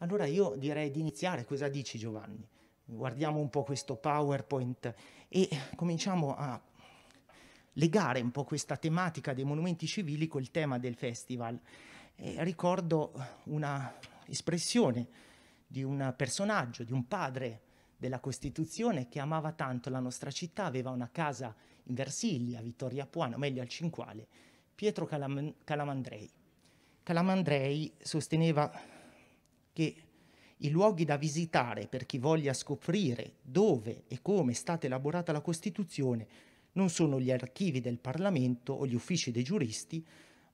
Allora io direi di iniziare, cosa dici Giovanni? Guardiamo un po' questo PowerPoint e cominciamo a legare un po' questa tematica dei monumenti civili col tema del festival. Eh, ricordo una espressione di un personaggio, di un padre della Costituzione che amava tanto la nostra città, aveva una casa in Versilia, a Vittoria Puano, meglio al Cinquale, Pietro Calam- Calamandrei. Calamandrei sosteneva che i luoghi da visitare per chi voglia scoprire dove e come è stata elaborata la Costituzione non sono gli archivi del Parlamento o gli uffici dei giuristi,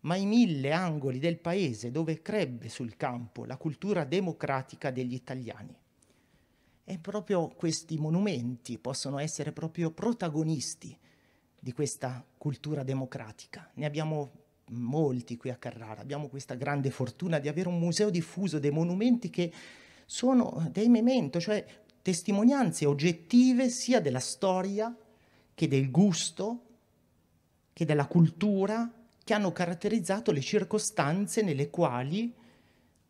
ma i mille angoli del paese dove crebbe sul campo la cultura democratica degli italiani. E proprio questi monumenti possono essere proprio protagonisti di questa cultura democratica. Ne abbiamo molti qui a Carrara. Abbiamo questa grande fortuna di avere un museo diffuso dei monumenti che sono eh, dei memento, cioè testimonianze oggettive sia della storia che del gusto, che della cultura, che hanno caratterizzato le circostanze nelle quali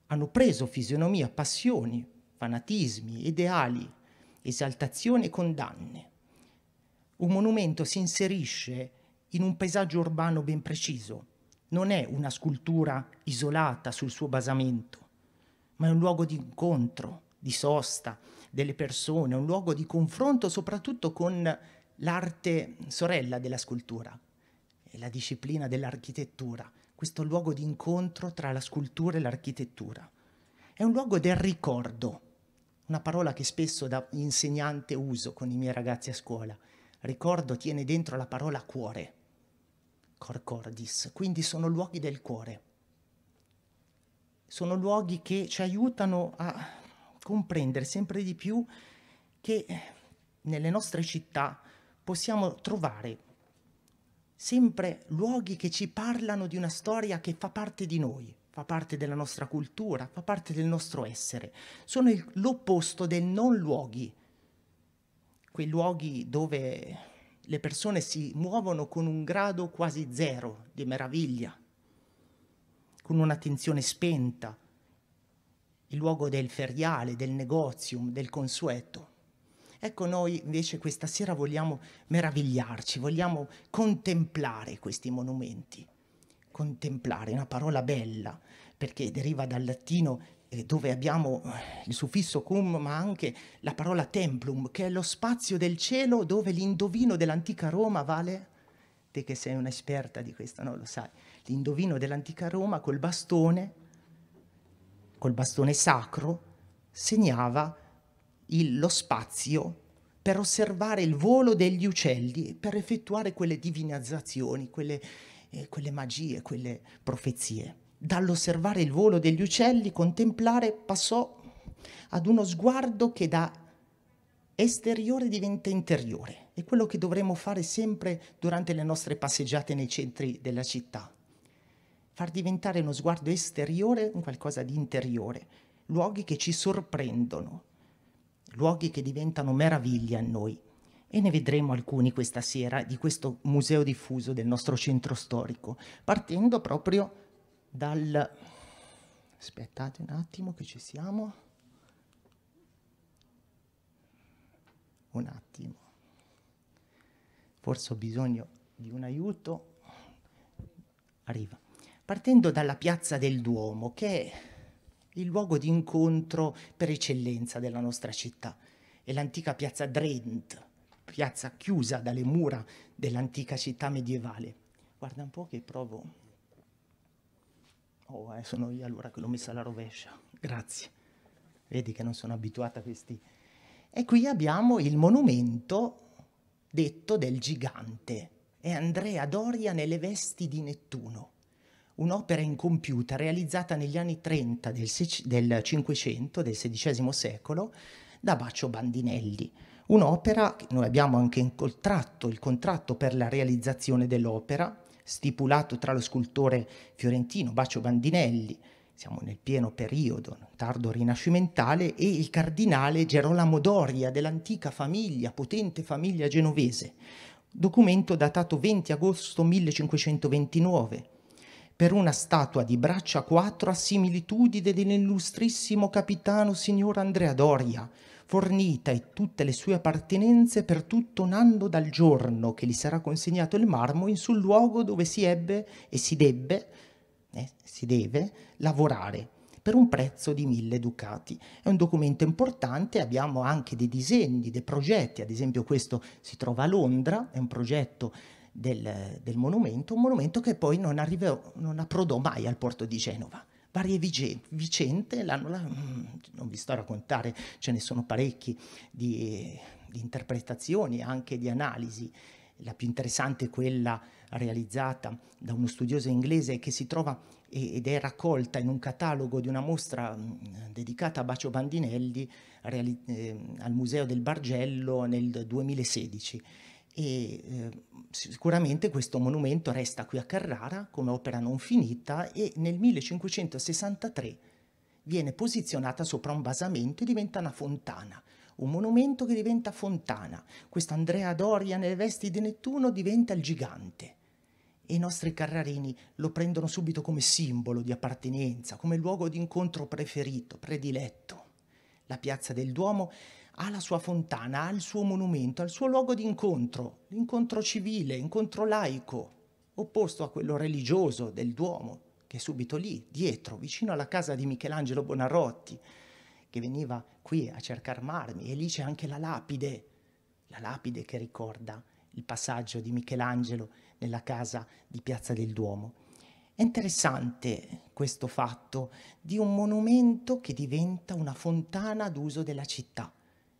hanno preso fisionomia, passioni, fanatismi, ideali, esaltazioni e condanne. Un monumento si inserisce in un paesaggio urbano ben preciso, non è una scultura isolata sul suo basamento, ma è un luogo di incontro, di sosta delle persone, un luogo di confronto soprattutto con l'arte sorella della scultura, la disciplina dell'architettura, questo luogo di incontro tra la scultura e l'architettura. È un luogo del ricordo, una parola che spesso da insegnante uso con i miei ragazzi a scuola. Ricordo tiene dentro la parola cuore cor cordis, quindi sono luoghi del cuore. Sono luoghi che ci aiutano a comprendere sempre di più che nelle nostre città possiamo trovare sempre luoghi che ci parlano di una storia che fa parte di noi, fa parte della nostra cultura, fa parte del nostro essere. Sono l'opposto dei non luoghi, quei luoghi dove le persone si muovono con un grado quasi zero di meraviglia, con un'attenzione spenta, il luogo del feriale, del negozium, del consueto. Ecco, noi invece questa sera vogliamo meravigliarci, vogliamo contemplare questi monumenti. Contemplare, una parola bella, perché deriva dal latino eh, dove abbiamo eh, il suffisso cum, ma anche la parola templum, che è lo spazio del cielo dove l'indovino dell'antica Roma vale, te che sei un'esperta di questo, no? lo sai, l'indovino dell'antica Roma col bastone, col bastone sacro, segnava il, lo spazio per osservare il volo degli uccelli, per effettuare quelle divinizzazioni, quelle, eh, quelle magie, quelle profezie. Dall'osservare il volo degli uccelli, contemplare passò ad uno sguardo che da esteriore diventa interiore. È quello che dovremmo fare sempre durante le nostre passeggiate nei centri della città. Far diventare uno sguardo esteriore un qualcosa di interiore, luoghi che ci sorprendono, luoghi che diventano meraviglia a noi. E ne vedremo alcuni questa sera di questo museo diffuso del nostro centro storico, partendo proprio da dal aspettate un attimo che ci siamo un attimo forse ho bisogno di un aiuto arriva partendo dalla piazza del Duomo che è il luogo di incontro per eccellenza della nostra città è l'antica piazza Drent piazza chiusa dalle mura dell'antica città medievale guarda un po' che provo Oh, eh, sono io allora che l'ho messa alla rovescia. Grazie. Vedi che non sono abituata a questi. E qui abbiamo il monumento detto del gigante. È Andrea Doria nelle vesti di Nettuno, un'opera incompiuta realizzata negli anni 30 del, 500, del XVI secolo, da Bacio Bandinelli. Un'opera, noi abbiamo anche incontrato il contratto per la realizzazione dell'opera, stipulato tra lo scultore fiorentino Bacio Bandinelli, siamo nel pieno periodo tardo rinascimentale, e il cardinale Gerolamo Doria dell'antica famiglia, potente famiglia genovese, documento datato 20 agosto 1529, per una statua di braccia quattro a similitudine dell'illustrissimo capitano signor Andrea Doria, fornita e tutte le sue appartenenze per tutto un anno dal giorno che gli sarà consegnato il marmo in sul luogo dove si ebbe e si debbe, eh, si deve, lavorare per un prezzo di mille ducati. È un documento importante, abbiamo anche dei disegni, dei progetti, ad esempio questo si trova a Londra, è un progetto del, del monumento, un monumento che poi non, arrivò, non approdò mai al porto di Genova varie vicende, mm, non vi sto a raccontare, ce ne sono parecchi di, di interpretazioni, anche di analisi. La più interessante è quella realizzata da uno studioso inglese che si trova ed è raccolta in un catalogo di una mostra mm, dedicata a Bacio Bandinelli ehm, al Museo del Bargello nel 2016 e eh, sicuramente questo monumento resta qui a Carrara come opera non finita e nel 1563 viene posizionata sopra un basamento e diventa una fontana, un monumento che diventa fontana. Questo Andrea Doria nelle vesti di Nettuno diventa il gigante e i nostri carrarini lo prendono subito come simbolo di appartenenza, come luogo di incontro preferito, prediletto. La piazza del Duomo ha la sua fontana, ha il suo monumento, ha il suo luogo di incontro, l'incontro civile, incontro laico, opposto a quello religioso del Duomo, che è subito lì, dietro, vicino alla casa di Michelangelo Bonarotti, che veniva qui a cercare marmi, e lì c'è anche la lapide, la lapide che ricorda il passaggio di Michelangelo nella casa di Piazza del Duomo. È interessante questo fatto di un monumento che diventa una fontana d'uso della città.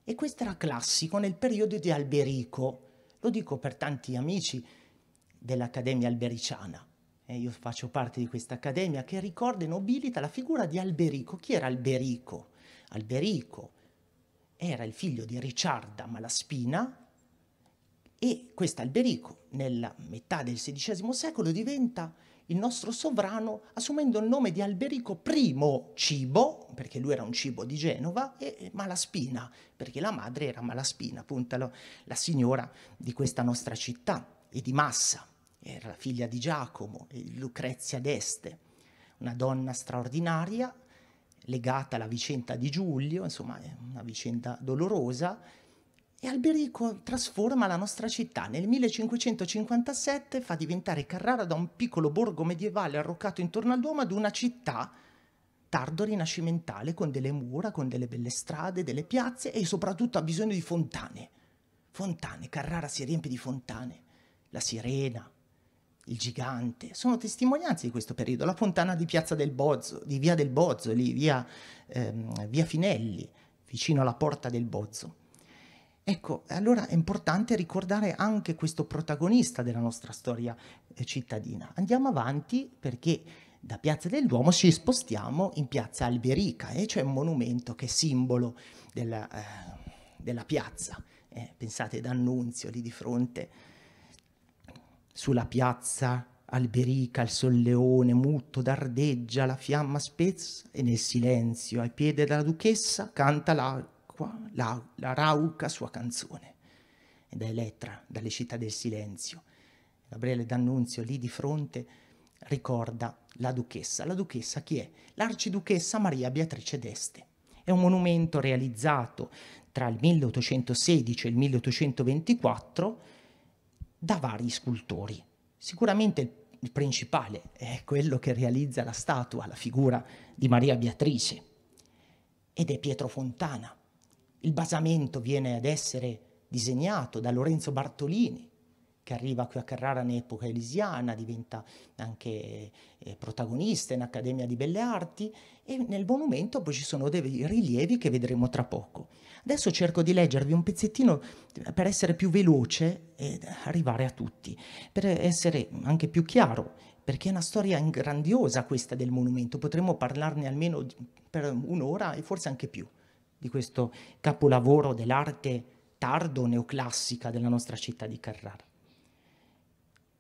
E questo era classico nel periodo di Alberico, lo dico per tanti amici dell'Accademia Albericiana. Eh, io faccio parte di questa accademia che ricorda e nobilita la figura di Alberico. Chi era Alberico? Alberico era il figlio di Ricciarda Malaspina e questo Alberico nella metà del XVI secolo diventa il nostro sovrano assumendo il nome di Alberico I Cibo, perché lui era un cibo di Genova, e Malaspina, perché la madre era Malaspina, appunto la, la signora di questa nostra città e di Massa, era la figlia di Giacomo e Lucrezia d'Este, una donna straordinaria legata alla vicenda di Giulio, insomma una vicenda dolorosa, e Alberico trasforma la nostra città. Nel 1557 fa diventare Carrara da un piccolo borgo medievale arroccato intorno al Duomo ad una città tardo rinascimentale con delle mura, con delle belle strade, delle piazze e soprattutto ha bisogno di fontane. Fontane, Carrara si riempie di fontane. La sirena, il gigante, sono testimonianze di questo periodo. La fontana di Piazza del Bozzo, di Via del Bozzo, lì, via, ehm, via Finelli, vicino alla Porta del Bozzo. Ecco, allora è importante ricordare anche questo protagonista della nostra storia eh, cittadina. Andiamo avanti perché da Piazza del Duomo ci spostiamo in Piazza Alberica e eh, c'è un monumento che è simbolo della, eh, della piazza. Eh, pensate D'Annunzio lì di fronte, sulla piazza Alberica, il solleone muto dardeggia, la fiamma spezza e nel silenzio ai piedi della duchessa canta la acqua la, la rauca sua canzone. Ed è Elettra, dalle città del silenzio. Gabriele D'Annunzio, lì di fronte, ricorda la duchessa. La duchessa chi è? L'arciduchessa Maria Beatrice d'Este. È un monumento realizzato tra il 1816 e il 1824 da vari scultori. Sicuramente il principale è quello che realizza la statua, la figura di Maria Beatrice, ed è Pietro Fontana, il basamento viene ad essere disegnato da Lorenzo Bartolini, che arriva qui a Carrara in epoca elisiana, diventa anche eh, protagonista in Accademia di Belle Arti e nel monumento poi ci sono dei rilievi che vedremo tra poco. Adesso cerco di leggervi un pezzettino eh, per essere più veloce e arrivare a tutti, per essere anche più chiaro, perché è una storia grandiosa questa del monumento, potremmo parlarne almeno per un'ora e forse anche più di questo capolavoro dell'arte tardo neoclassica della nostra città di Carrara.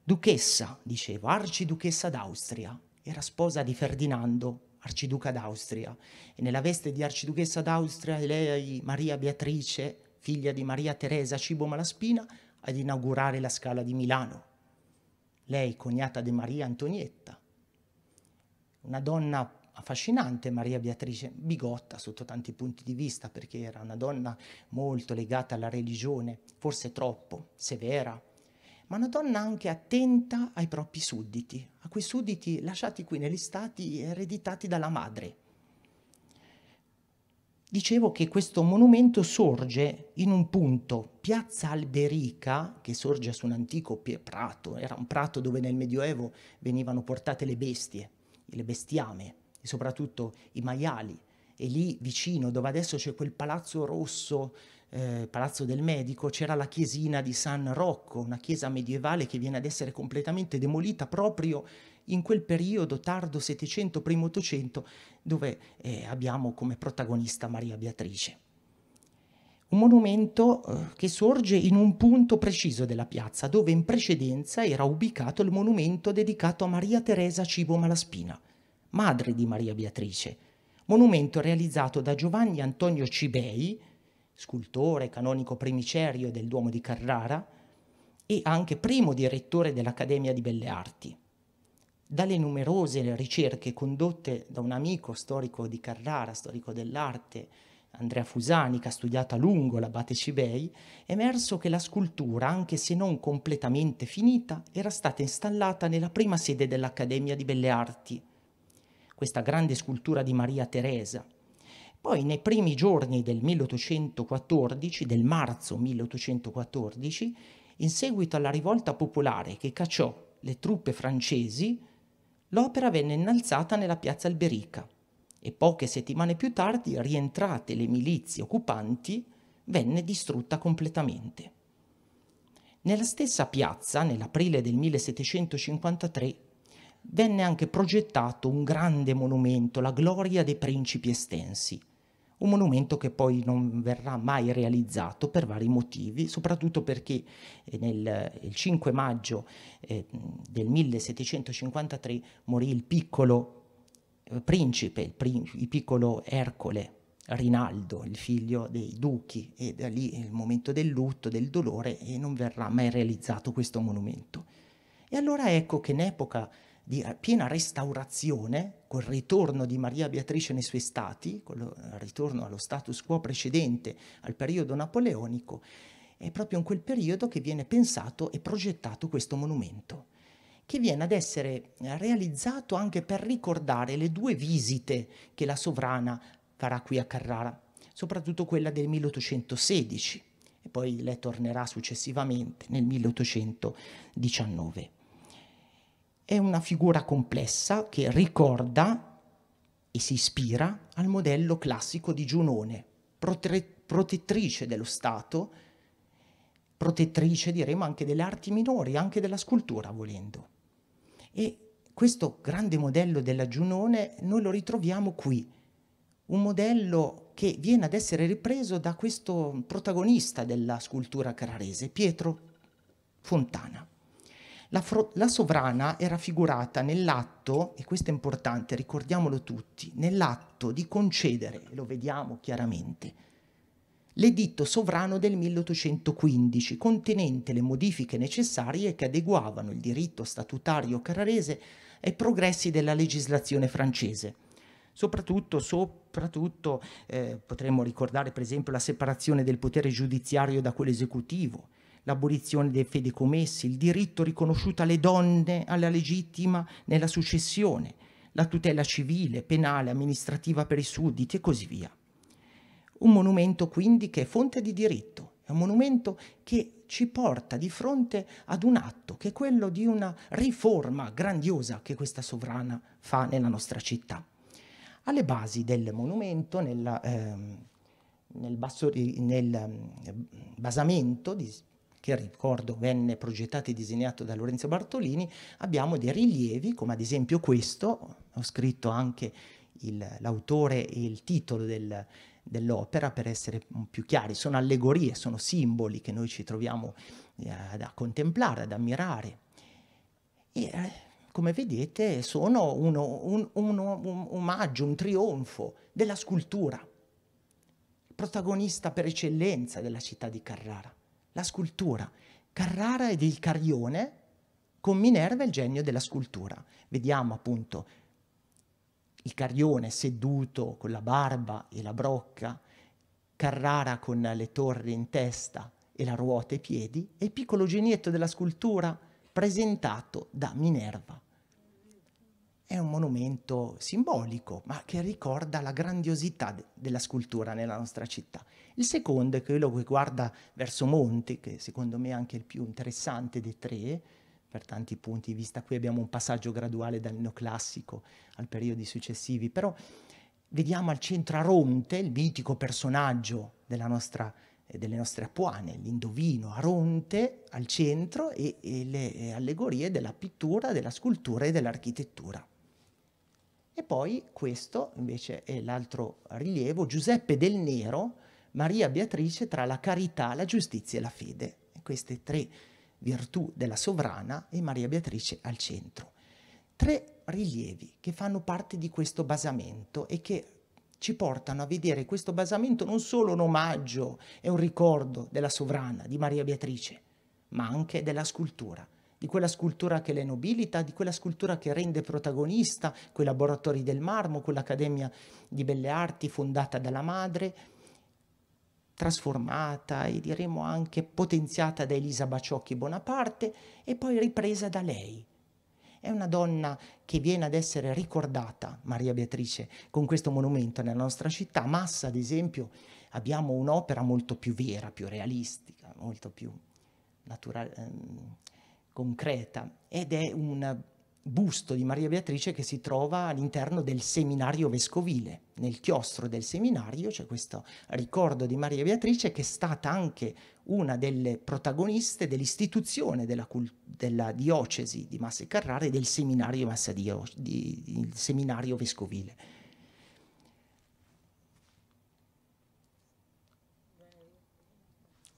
Duchessa, dicevo, arciduchessa d'Austria, era sposa di Ferdinando, arciduca d'Austria, e nella veste di arciduchessa d'Austria lei, Maria Beatrice, figlia di Maria Teresa Cibo Malaspina, ad inaugurare la Scala di Milano. Lei, cognata di Maria Antonietta, una donna affascinante Maria Beatrice, bigotta sotto tanti punti di vista perché era una donna molto legata alla religione, forse troppo, severa, ma una donna anche attenta ai propri sudditi, a quei sudditi lasciati qui negli stati ereditati dalla madre. Dicevo che questo monumento sorge in un punto, Piazza Alberica, che sorge su un antico prato, era un prato dove nel Medioevo venivano portate le bestie, le bestiame, e soprattutto i maiali. E lì vicino, dove adesso c'è quel palazzo rosso, eh, palazzo del medico, c'era la chiesina di San Rocco, una chiesa medievale che viene ad essere completamente demolita proprio in quel periodo tardo Settecento, primo Ottocento, dove eh, abbiamo come protagonista Maria Beatrice. Un monumento eh, che sorge in un punto preciso della piazza, dove in precedenza era ubicato il monumento dedicato a Maria Teresa Cibo Malaspina madre di Maria Beatrice, monumento realizzato da Giovanni Antonio Cibei, scultore canonico primicerio del Duomo di Carrara e anche primo direttore dell'Accademia di Belle Arti. Dalle numerose ricerche condotte da un amico storico di Carrara, storico dell'arte, Andrea Fusani, che ha studiato a lungo l'abate Cibei, è emerso che la scultura, anche se non completamente finita, era stata installata nella prima sede dell'Accademia di Belle Arti, questa grande scultura di Maria Teresa. Poi nei primi giorni del 1814, del marzo 1814, in seguito alla rivolta popolare che cacciò le truppe francesi, l'opera venne innalzata nella piazza Alberica e poche settimane più tardi, rientrate le milizie occupanti, venne distrutta completamente. Nella stessa piazza, nell'aprile del 1753, venne anche progettato un grande monumento, la gloria dei principi estensi, un monumento che poi non verrà mai realizzato per vari motivi, soprattutto perché eh, nel, eh, il 5 maggio eh, del 1753 morì il piccolo eh, principe, il, prin- il piccolo Ercole, Rinaldo, il figlio dei duchi, e da lì è il momento del lutto, del dolore, e non verrà mai realizzato questo monumento. E allora ecco che in epoca di piena restaurazione, col ritorno di Maria Beatrice nei suoi stati, col eh, ritorno allo status quo precedente al periodo napoleonico, è proprio in quel periodo che viene pensato e progettato questo monumento, che viene ad essere eh, realizzato anche per ricordare le due visite che la sovrana farà qui a Carrara, soprattutto quella del 1816 e poi lei tornerà successivamente nel 1819 è una figura complessa che ricorda e si ispira al modello classico di Giunone, protettrice dello Stato, protettrice diremo anche delle arti minori, anche della scultura volendo. E questo grande modello della Giunone noi lo ritroviamo qui, un modello che viene ad essere ripreso da questo protagonista della scultura carrarese, Pietro Fontana. La, fro- la, sovrana è raffigurata nell'atto, e questo è importante, ricordiamolo tutti, nell'atto di concedere, lo vediamo chiaramente, l'editto sovrano del 1815, contenente le modifiche necessarie che adeguavano il diritto statutario carrarese ai progressi della legislazione francese. Soprattutto, soprattutto eh, potremmo ricordare per esempio la separazione del potere giudiziario da quello esecutivo, l'abolizione dei commessi, il diritto riconosciuto alle donne alla legittima nella successione, la tutela civile, penale, amministrativa per i sudditi e così via. Un monumento quindi che è fonte di diritto, è un monumento che ci porta di fronte ad un atto che è quello di una riforma grandiosa che questa sovrana fa nella nostra città. Alle basi del monumento, nel, eh, nel, basso, nel ehm, basamento di, che ricordo venne progettato e disegnato da Lorenzo Bartolini, abbiamo dei rilievi come ad esempio questo, ho scritto anche il, l'autore e il titolo del, dell'opera per essere più chiari, sono allegorie, sono simboli che noi ci troviamo eh, a contemplare, ad ammirare. E, eh, come vedete sono uno, un, uno, un omaggio, un trionfo della scultura, protagonista per eccellenza della città di Carrara la scultura. Carrara ed il Carione con Minerva il genio della scultura. Vediamo appunto il Carione seduto con la barba e la brocca, Carrara con le torri in testa e la ruota ai piedi e il piccolo genietto della scultura presentato da Minerva è un monumento simbolico, ma che ricorda la grandiosità de della scultura nella nostra città. Il secondo è quello che guarda verso Monte, che secondo me è anche il più interessante dei tre, per tanti punti di vista. Qui abbiamo un passaggio graduale dal neoclassico al periodi successivi, però vediamo al centro Aronte, il mitico personaggio nostra, eh, delle nostre Apuane, l'indovino Aronte al centro e, e le eh, allegorie della pittura, della scultura e dell'architettura. E poi questo invece è l'altro rilievo, Giuseppe del Nero, Maria Beatrice tra la carità, la giustizia e la fede. Queste tre virtù della sovrana e Maria Beatrice al centro. Tre rilievi che fanno parte di questo basamento e che ci portano a vedere questo basamento non solo un omaggio e un ricordo della sovrana, di Maria Beatrice, ma anche della scultura, di quella scultura che le nobilita, di quella scultura che rende protagonista quei laboratori del marmo, quell'Accademia di Belle Arti fondata dalla madre, trasformata e diremo anche potenziata da Elisa Baciocchi Bonaparte e poi ripresa da lei. È una donna che viene ad essere ricordata, Maria Beatrice, con questo monumento nella nostra città. Massa, ad esempio, abbiamo un'opera molto più vera, più realistica, molto più naturale. Ehm, concreta ed è un busto di Maria Beatrice che si trova all'interno del seminario vescovile. Nel chiostro del seminario c'è questo ricordo di Maria Beatrice che è stata anche una delle protagoniste dell'istituzione della, della diocesi di Massa e Carrara e del seminario, Massadio, di, seminario vescovile.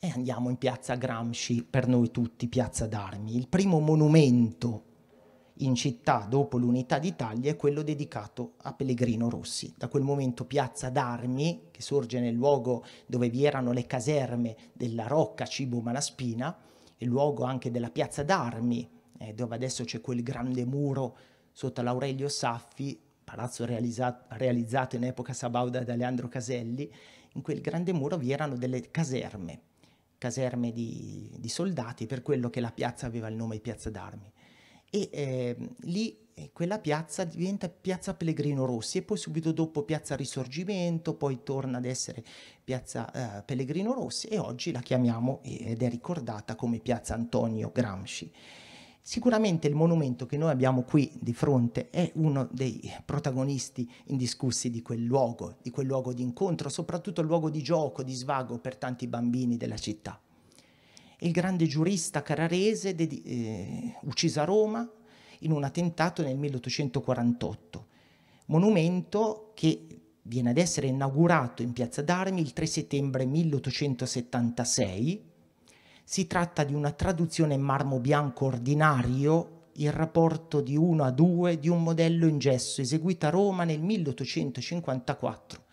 E andiamo in piazza Gramsci, per noi tutti piazza d'armi. Il primo monumento in città dopo l'unità d'Italia è quello dedicato a Pellegrino Rossi. Da quel momento Piazza d'Armi, che sorge nel luogo dove vi erano le caserme della Rocca Cibo Malaspina, il luogo anche della Piazza d'Armi, eh, dove adesso c'è quel grande muro sotto l'Aurelio Saffi, palazzo realizzato, realizzato in epoca sabauda da Leandro Caselli, in quel grande muro vi erano delle caserme caserme di, di, soldati, per quello che la piazza aveva il nome di Piazza d'Armi. E ehm, eh, lì quella piazza diventa Piazza Pellegrino Rossi e poi subito dopo Piazza Risorgimento, poi torna ad essere Piazza eh, Pellegrino Rossi e oggi la chiamiamo eh, ed è ricordata come Piazza Antonio Gramsci. Sicuramente il monumento che noi abbiamo qui di fronte è uno dei protagonisti indiscussi di quel luogo, di quel luogo di incontro, soprattutto il luogo di gioco, di svago per tanti bambini della città. Il grande giurista cararese eh, ucciso a Roma in un attentato nel 1848, monumento che viene ad essere inaugurato in Piazza d'Armi il 3 settembre 1876 si tratta di una traduzione in marmo bianco ordinario il rapporto di 1 a 2 di un modello in gesso eseguito a Roma nel 1854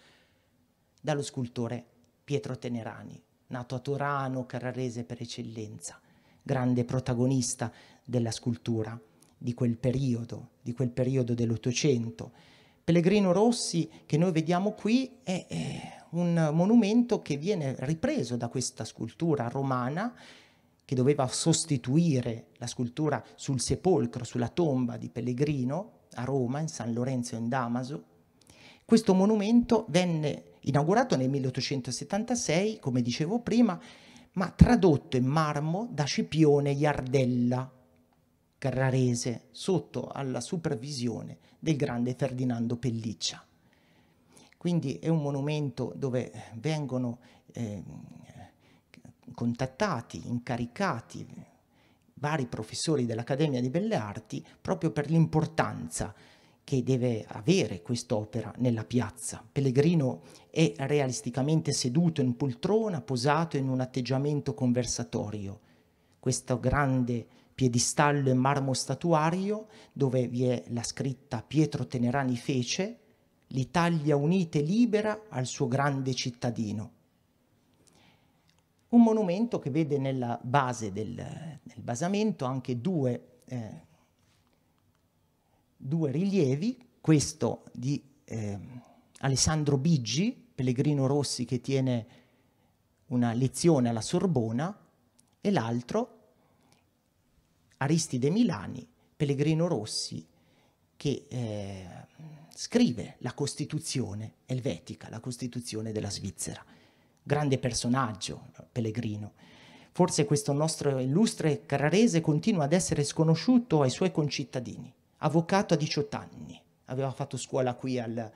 dallo scultore Pietro Tenerani, nato a Torano, carrarese per eccellenza, grande protagonista della scultura di quel periodo, di quel periodo dell'Ottocento. Pellegrino Rossi, che noi vediamo qui, è, è un monumento che viene ripreso da questa scultura romana che doveva sostituire la scultura sul sepolcro, sulla tomba di Pellegrino a Roma, in San Lorenzo in Damaso. Questo monumento venne inaugurato nel 1876, come dicevo prima, ma tradotto in marmo da Scipione Iardella, carrarese, sotto alla supervisione del grande Ferdinando Pelliccia. Quindi è un monumento dove vengono eh, contattati, incaricati vari professori dell'Accademia di Belle Arti proprio per l'importanza che deve avere quest'opera nella piazza. Pellegrino è realisticamente seduto in poltrona, posato in un atteggiamento conversatorio. Questo grande piedistallo in marmo statuario, dove vi è la scritta Pietro Tenerani fece, l'Italia unita e libera al suo grande cittadino. Un monumento che vede nella base del, del basamento anche due, eh, due, rilievi, questo di eh, Alessandro Biggi, pellegrino Rossi che tiene una lezione alla Sorbona, e l'altro Aristide Milani, pellegrino Rossi, che eh, scrive la Costituzione elvetica, la Costituzione della Svizzera. Grande personaggio, Pellegrino. Forse questo nostro illustre carrarese continua ad essere sconosciuto ai suoi concittadini. Avvocato a 18 anni, aveva fatto scuola qui al,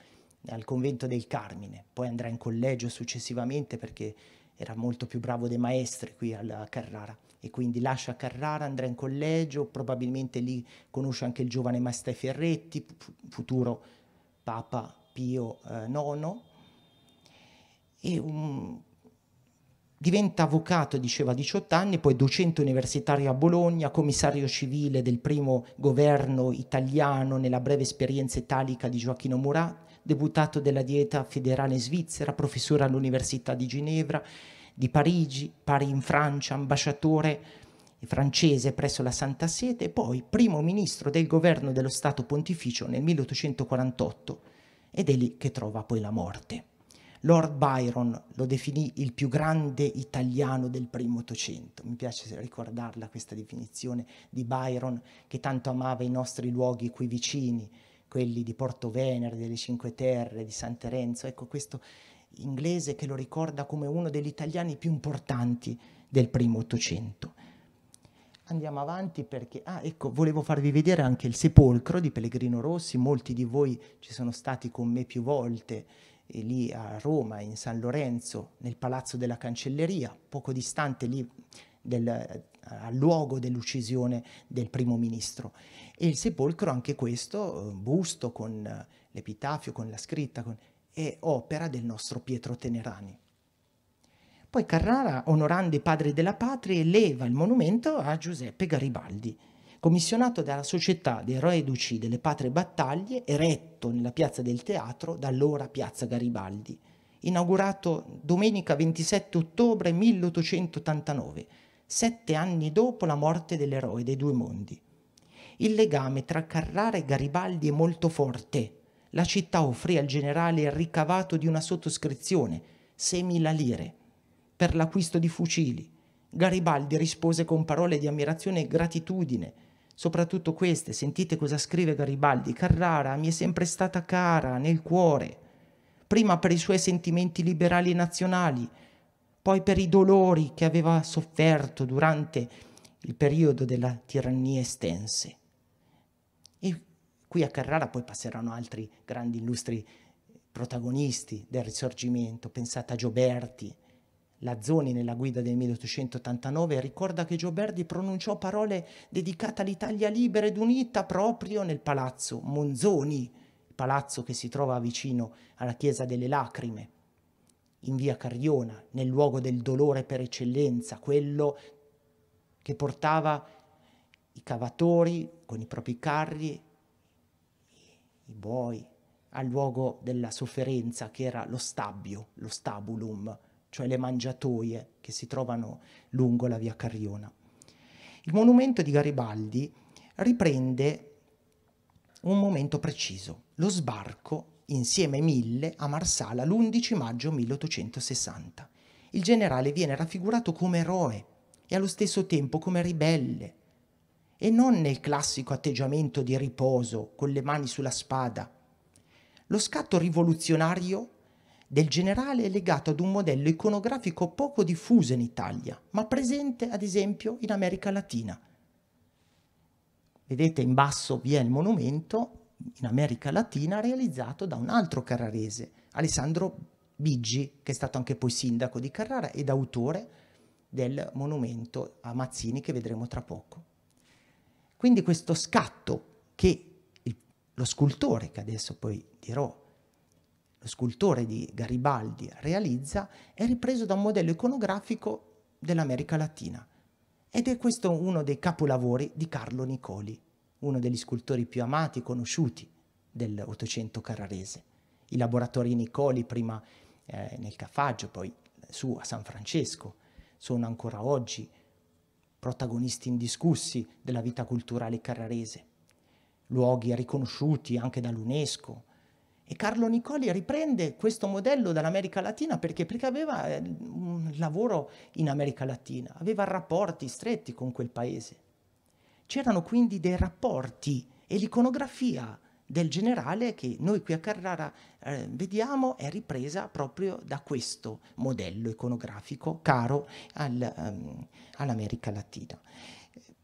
al convento del Carmine, poi andrà in collegio successivamente perché era molto più bravo dei maestri qui a Carrara e quindi lascia Carrara, andrà in collegio, probabilmente lì conosce anche il giovane Mastai Ferretti, futuro Papa Pio IX, eh, e um, diventa avvocato, diceva, a 18 anni, poi docente universitario a Bologna, commissario civile del primo governo italiano nella breve esperienza italica di Gioacchino Murat, deputato della Dieta federale in svizzera, professore all'Università di Ginevra, di Parigi, pari in Francia, ambasciatore francese presso la Santa Sede e poi primo ministro del governo dello Stato Pontificio nel 1848 ed è lì che trova poi la morte. Lord Byron lo definì il più grande italiano del primo Ottocento. Mi piace ricordarla questa definizione di Byron che tanto amava i nostri luoghi qui vicini, quelli di Porto Venere, delle Cinque Terre, di San Terenzo. Ecco questo inglese che lo ricorda come uno degli italiani più importanti del primo Ottocento andiamo avanti perché, ah ecco, volevo farvi vedere anche il sepolcro di Pellegrino Rossi, molti di voi ci sono stati con me più volte e eh, lì a Roma, in San Lorenzo, nel Palazzo della Cancelleria, poco distante lì del, eh, al luogo dell'uccisione del primo ministro. E il sepolcro, anche questo, eh, busto con l'epitafio, con la scritta, con, è opera del nostro Pietro Tenerani. Poi Carrara, onorando i padri della patria, eleva il monumento a Giuseppe Garibaldi, commissionato dalla Società dei Reduci delle Patrie Battaglie, eretto nella piazza del teatro, da allora piazza Garibaldi, inaugurato domenica 27 ottobre 1889, sette anni dopo la morte dell'eroe dei due mondi. Il legame tra Carrara e Garibaldi è molto forte. La città offrì al generale il ricavato di una sottoscrizione, 6.000 lire, per l'acquisto di fucili. Garibaldi rispose con parole di ammirazione e gratitudine. Soprattutto queste, sentite cosa scrive Garibaldi, Carrara mi è sempre stata cara nel cuore, prima per i suoi sentimenti liberali e nazionali, poi per i dolori che aveva sofferto durante il periodo della tirannia estense. E qui a Carrara poi passeranno altri grandi illustri protagonisti del risorgimento, pensate a Gioberti, Lazzoni nella guida del 1889 ricorda che Gioberdi pronunciò parole dedicate all'Italia libera ed unita proprio nel palazzo Monzoni, palazzo che si trova vicino alla chiesa delle lacrime, in via Carriona, nel luogo del dolore per eccellenza, quello che portava i cavatori con i propri carri, i buoi, al luogo della sofferenza che era lo stabio, lo stabulum cioè le mangiatoie che si trovano lungo la via Carriona. Il monumento di Garibaldi riprende un momento preciso, lo sbarco insieme mille a Marsala l'11 maggio 1860. Il generale viene raffigurato come eroe e allo stesso tempo come ribelle, e non nel classico atteggiamento di riposo con le mani sulla spada. Lo scatto rivoluzionario del generale è legato ad un modello iconografico poco diffuso in Italia, ma presente ad esempio in America Latina. Vedete in basso vi è il monumento in America Latina realizzato da un altro carrarese, Alessandro Biggi, che è stato anche poi sindaco di Carrara ed autore del monumento a Mazzini che vedremo tra poco. Quindi questo scatto che il, lo scultore, che adesso poi dirò, lo scultore di Garibaldi realizza è ripreso da un modello iconografico dell'America Latina. Ed è questo uno dei capolavori di Carlo Nicoli, uno degli scultori più amati e conosciuti dell'Ottocento carrarese. I laboratori Nicoli, prima eh, nel Caffaggio, poi su a San Francesco, sono ancora oggi protagonisti indiscussi della vita culturale carrarese. Luoghi riconosciuti anche dall'UNESCO, e Carlo Nicoli riprende questo modello dall'America Latina perché, perché aveva eh, un lavoro in America Latina, aveva rapporti stretti con quel paese. C'erano quindi dei rapporti e l'iconografia del generale che noi qui a Carrara eh, vediamo è ripresa proprio da questo modello iconografico caro al, um, all'America Latina.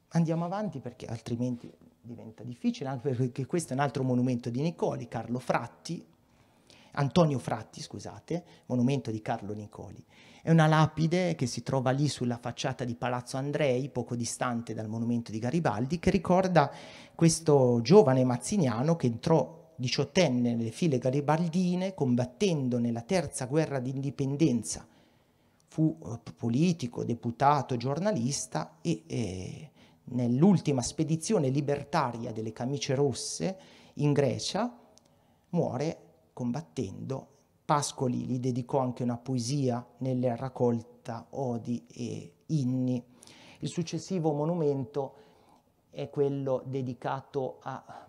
Andiamo avanti perché altrimenti diventa difficile, anche perché questo è un altro monumento di Nicoli, Carlo Fratti, Antonio Fratti, scusate, monumento di Carlo Nicoli. È una lapide che si trova lì sulla facciata di Palazzo Andrei, poco distante dal monumento di Garibaldi, che ricorda questo giovane mazziniano che entrò diciottenne nelle file garibaldine, combattendo nella terza guerra d'indipendenza. Fu eh, politico, deputato, giornalista e eh, nell'ultima spedizione libertaria delle camicie rosse in Grecia, muore combattendo. Pascoli gli dedicò anche una poesia nella raccolta Odi e Inni. Il successivo monumento è quello dedicato a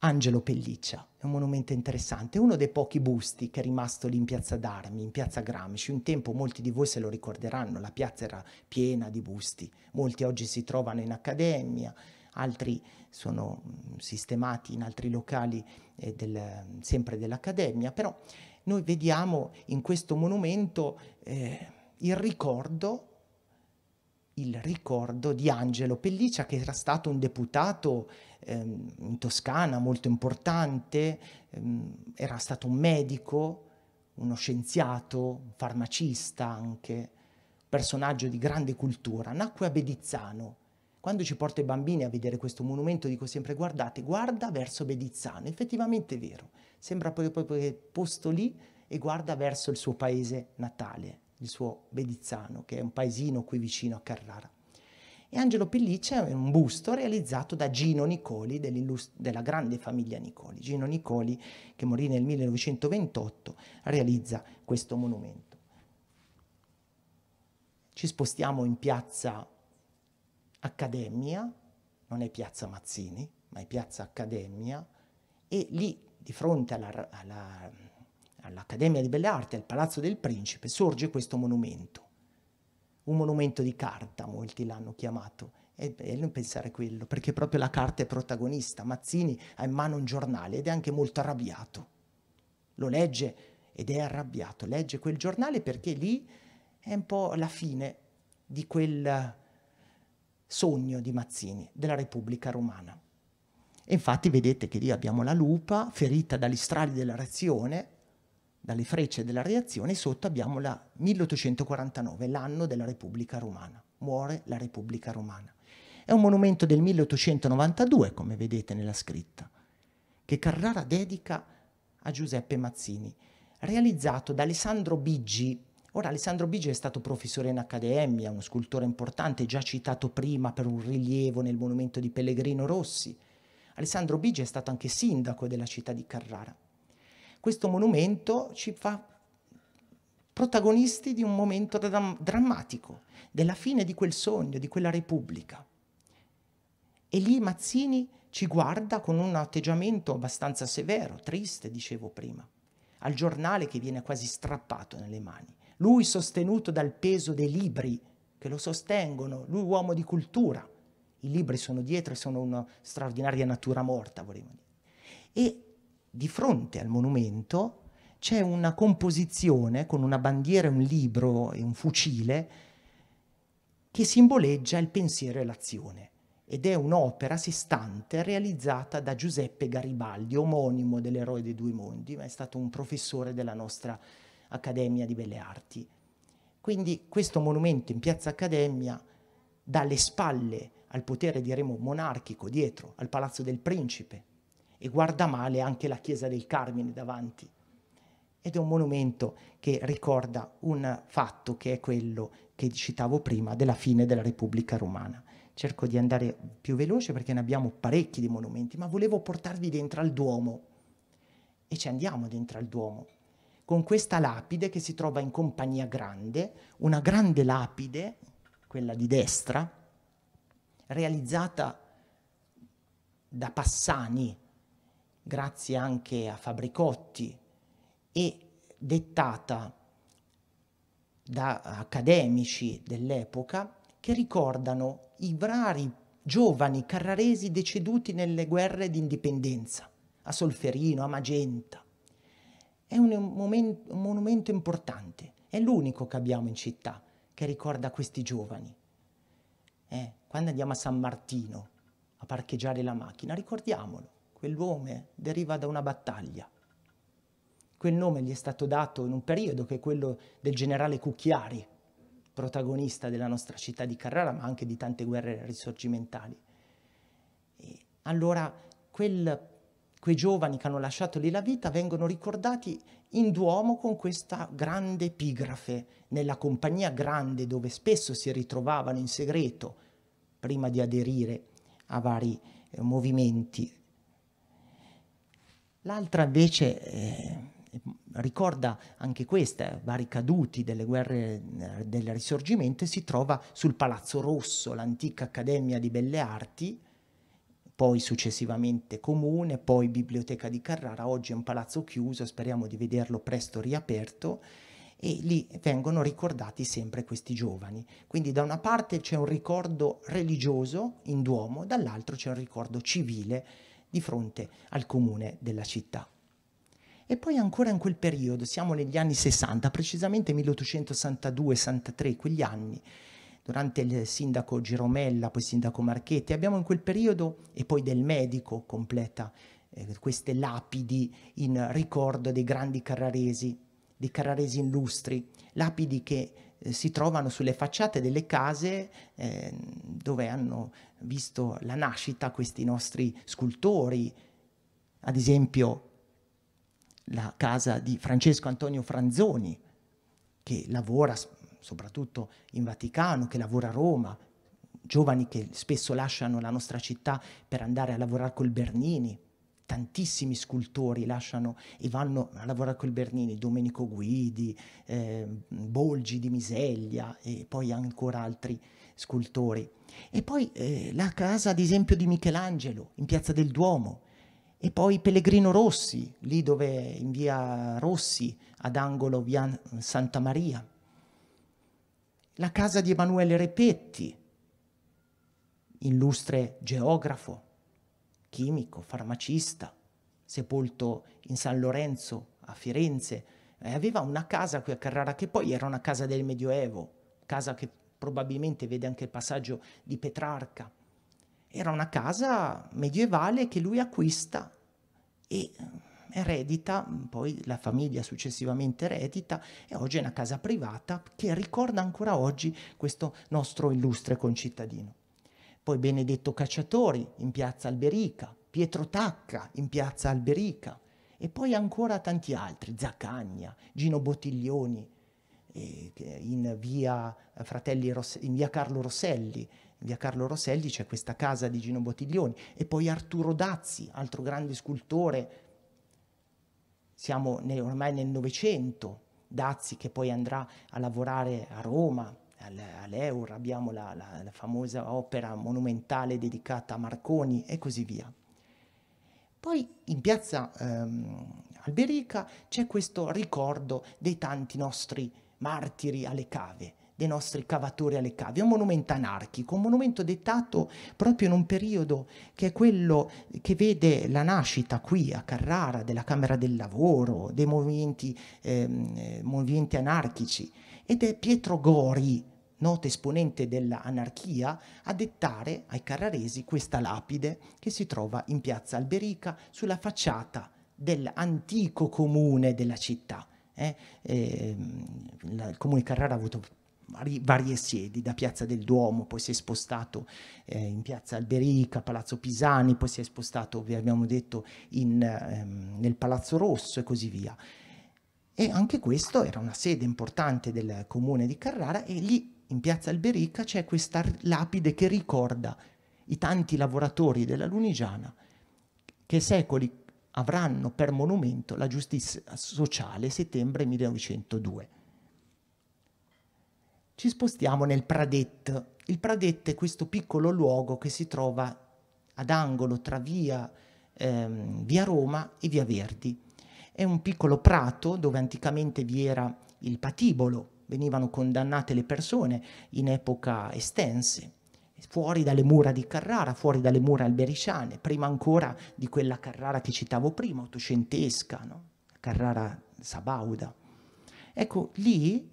Angelo Pelliccia, è un monumento interessante, uno dei pochi busti che è rimasto lì in piazza d'Armi, in piazza Gramsci. Un tempo molti di voi se lo ricorderanno, la piazza era piena di busti, molti oggi si trovano in accademia, altri sono mm, sistemati in altri locali eh, del, sempre dell'accademia, però noi vediamo in questo monumento eh, il ricordo il ricordo di Angelo Pelliccia che era stato un deputato ehm, in Toscana molto importante, ehm, era stato un medico, uno scienziato, un farmacista anche, personaggio di grande cultura, nacque a Bedizzano. Quando ci porto i bambini a vedere questo monumento dico sempre guardate, guarda verso Bedizzano, effettivamente è vero, sembra proprio, proprio che posto lì e guarda verso il suo paese natale, il suo Bedizzano, che è un paesino qui vicino a Carrara e Angelo Pelliccia è un busto realizzato da Gino Nicoli della grande famiglia Nicoli. Gino Nicoli che morì nel 1928 realizza questo monumento. Ci spostiamo in piazza Accademia, non è piazza Mazzini, ma è piazza Accademia e lì di fronte alla, alla, all'Accademia di Belle Arti, al Palazzo del Principe, sorge questo monumento un monumento di carta, molti l'hanno chiamato. È bello pensare a quello, perché proprio la carta è protagonista. Mazzini ha in mano un giornale ed è anche molto arrabbiato. Lo legge ed è arrabbiato. Legge quel giornale perché lì è un po' la fine di quel sogno di Mazzini, della Repubblica Romana. E infatti vedete che lì abbiamo la lupa ferita dagli strali della reazione, dalle frecce della reazione, sotto abbiamo la 1849, l'anno della Repubblica Romana. Muore la Repubblica Romana. È un monumento del 1892, come vedete nella scritta, che Carrara dedica a Giuseppe Mazzini, realizzato da Alessandro Biggi. Ora Alessandro Biggi è stato professore in accademia, uno scultore importante, già citato prima per un rilievo nel monumento di Pellegrino Rossi. Alessandro Biggi è stato anche sindaco della città di Carrara questo monumento ci fa protagonisti di un momento drammatico, della fine di quel sogno, di quella repubblica. E lì Mazzini ci guarda con un atteggiamento abbastanza severo, triste, dicevo prima, al giornale che viene quasi strappato nelle mani. Lui sostenuto dal peso dei libri che lo sostengono, lui uomo di cultura. I libri sono dietro e sono una straordinaria natura morta, volevo dire. E di fronte al monumento c'è una composizione con una bandiera, un libro e un fucile che simboleggia il pensiero e l'azione ed è un'opera a sé stante realizzata da Giuseppe Garibaldi, omonimo dell'eroe dei due mondi, ma è stato un professore della nostra Accademia di Belle Arti. Quindi questo monumento in Piazza Accademia dà le spalle al potere, diremo, monarchico dietro, al Palazzo del Principe, e guarda male anche la chiesa del Carmine davanti. Ed è un monumento che ricorda un fatto che è quello che citavo prima della fine della Repubblica Romana. Cerco di andare più veloce perché ne abbiamo parecchi di monumenti, ma volevo portarvi dentro al Duomo. E ci andiamo dentro al Duomo con questa lapide che si trova in compagnia grande, una grande lapide, quella di destra, realizzata da Passani grazie anche a Fabricotti, e dettata da accademici dell'epoca che ricordano i rari giovani carraresi deceduti nelle guerre d'indipendenza, a Solferino, a Magenta. È un, momento, un monumento importante, è l'unico che abbiamo in città che ricorda questi giovani. Eh, quando andiamo a San Martino a parcheggiare la macchina, ricordiamolo Quel nome deriva da una battaglia. Quel nome gli è stato dato in un periodo che è quello del generale Cucchiari, protagonista della nostra città di Carrara, ma anche di tante guerre risorgimentali. E allora quel, quei giovani che hanno lasciato lì la vita vengono ricordati in Duomo con questa grande epigrafe, nella compagnia grande dove spesso si ritrovavano in segreto prima di aderire a vari eh, movimenti L'altra invece eh, ricorda anche questa, vari caduti delle guerre eh, del risorgimento si trova sul Palazzo Rosso, l'antica Accademia di Belle Arti, poi successivamente comune, poi biblioteca di Carrara, oggi è un palazzo chiuso, speriamo di vederlo presto riaperto e lì vengono ricordati sempre questi giovani. Quindi da una parte c'è un ricordo religioso in Duomo, dall'altro c'è un ricordo civile di fronte al comune della città. E poi ancora in quel periodo, siamo negli anni 60, precisamente 1862-63, quegli anni, durante il sindaco Giromella, poi sindaco Marchetti, abbiamo in quel periodo, e poi del medico completa eh, queste lapidi in ricordo dei grandi carraresi, dei carraresi illustri, lapidi che si trovano sulle facciate delle case eh, dove hanno visto la nascita questi nostri scultori, ad esempio la casa di Francesco Antonio Franzoni, che lavora soprattutto in Vaticano, che lavora a Roma, giovani che spesso lasciano la nostra città per andare a lavorare col Bernini, tantissimi scultori lasciano e vanno a lavorare col Bernini, Domenico Guidi, eh, Bolgi di Miseglia e poi ancora altri scultori. E poi eh, la casa ad esempio di Michelangelo in Piazza del Duomo e poi Pellegrino Rossi, lì dove in via Rossi ad angolo via Santa Maria. La casa di Emanuele Repetti, illustre geografo chimico, farmacista, sepolto in San Lorenzo a Firenze. Eh, aveva una casa qui a Carrara che poi era una casa del Medioevo, casa che probabilmente vede anche il passaggio di Petrarca. Era una casa medievale che lui acquista e eh, eredita, poi la famiglia successivamente eredita e oggi è una casa privata che ricorda ancora oggi questo nostro illustre concittadino poi Benedetto Cacciatori in piazza Alberica, Pietro Tacca in piazza Alberica e poi ancora tanti altri, Zaccagna, Gino Bottiglioni eh, in via, eh, Rosselli, in via Carlo Rosselli, via Carlo Rosselli c'è questa casa di Gino Bottiglioni e poi Arturo Dazzi, altro grande scultore, siamo nel, ormai nel Novecento, Dazzi che poi andrà a lavorare a Roma, all'Eur, abbiamo la, la, la famosa opera monumentale dedicata a Marconi e così via. Poi in piazza ehm, Alberica c'è questo ricordo dei tanti nostri martiri alle cave, dei nostri cavatori alle cave, un monumento anarchico, un monumento dettato proprio in un periodo che è quello che vede la nascita qui a Carrara della Camera del Lavoro, dei movimenti, ehm, eh, movimenti anarchici ed è Pietro Gori, noto esponente dell'anarchia, a dettare ai carraresi questa lapide che si trova in piazza Alberica sulla facciata dell'antico comune della città. Eh, eh, il comune Carrara ha avuto vari, varie sedi, da Piazza del Duomo, poi si è spostato eh, in Piazza Alberica, Palazzo Pisani, poi si è spostato, vi abbiamo detto, in, ehm, nel Palazzo Rosso e così via. E anche questo era una sede importante del comune di Carrara e lì in piazza Alberica c'è questa lapide che ricorda i tanti lavoratori della Lunigiana che secoli avranno per monumento la giustizia sociale settembre 1902. Ci spostiamo nel Pradet. Il Pradet è questo piccolo luogo che si trova ad angolo tra via, ehm, via Roma e via Verdi è un piccolo prato dove anticamente vi era il patibolo, venivano condannate le persone in epoca estense, fuori dalle mura di Carrara, fuori dalle mura albericiane, prima ancora di quella Carrara che citavo prima, ottocentesca, no? Carrara Sabauda. Ecco, lì,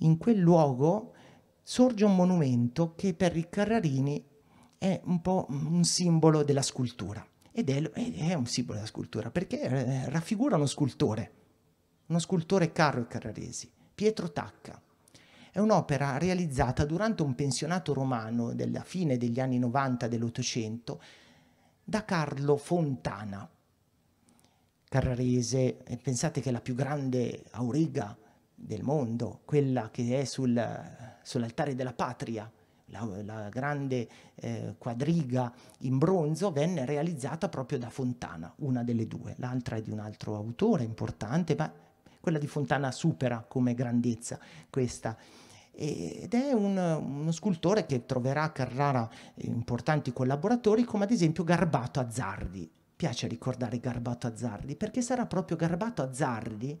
in quel luogo, sorge un monumento che per i carrarini è un po' un simbolo della scultura ed è, è un simbolo della scultura perché eh, raffigura uno scultore, uno scultore caro e Carraresi, Pietro Tacca. È un'opera realizzata durante un pensionato romano della fine degli anni 90 dell'Ottocento da Carlo Fontana, carrarese, eh, pensate che è la più grande auriga del mondo, quella che è sul, eh, sull'altare della patria, la, la grande eh, quadriga in bronzo venne realizzata proprio da Fontana, una delle due, l'altra è di un altro autore importante, ma quella di Fontana supera come grandezza questa ed è un, uno scultore che troverà a Carrara importanti collaboratori come ad esempio Garbato Azzardi. Piace ricordare Garbato Azzardi perché sarà proprio Garbato Azzardi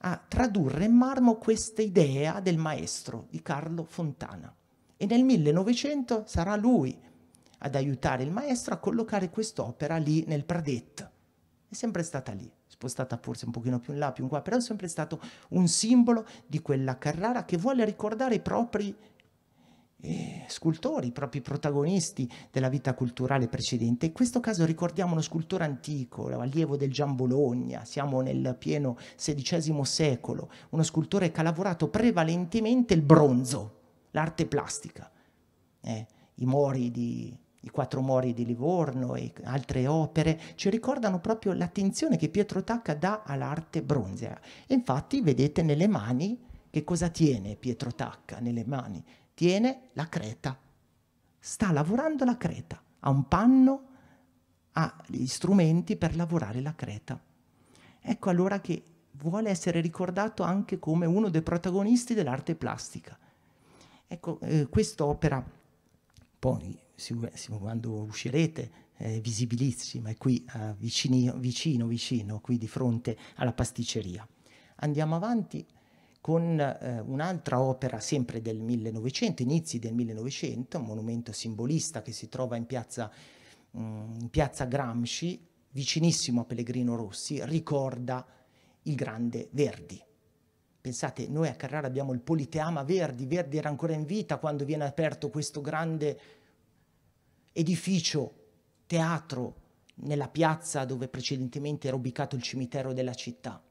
a tradurre in marmo questa idea del maestro di Carlo Fontana e nel 1900 sarà lui ad aiutare il maestro a collocare quest'opera lì nel Pradet. È sempre stata lì, spostata forse un pochino più in là, più in qua, però è sempre stato un simbolo di quella Carrara che vuole ricordare i propri eh, scultori, i propri protagonisti della vita culturale precedente. In questo caso ricordiamo uno scultore antico, allievo del Gian Bologna, siamo nel pieno XVI secolo, uno scultore che ha lavorato prevalentemente il bronzo, l'arte plastica, eh, i mori di i quattro mori di Livorno e altre opere ci ricordano proprio l'attenzione che Pietro Tacca dà all'arte bronzea. infatti vedete nelle mani che cosa tiene Pietro Tacca nelle mani? Tiene la creta. Sta lavorando la creta, ha un panno, ha gli strumenti per lavorare la creta. Ecco allora che vuole essere ricordato anche come uno dei protagonisti dell'arte plastica, Ecco, eh, quest'opera, poi quando uscirete, eh, visibilissima, è qui eh, vicino, vicino, vicino, qui di fronte alla pasticceria. Andiamo avanti con eh, un'altra opera sempre del 1900, inizi del 1900, un monumento simbolista che si trova in piazza, mh, mm, in piazza Gramsci, vicinissimo a Pellegrino Rossi, ricorda il grande Verdi. Pensate, noi a Carrara abbiamo il Politeama Verdi, Verdi era ancora in vita quando viene aperto questo grande edificio, teatro, nella piazza dove precedentemente era ubicato il cimitero della città,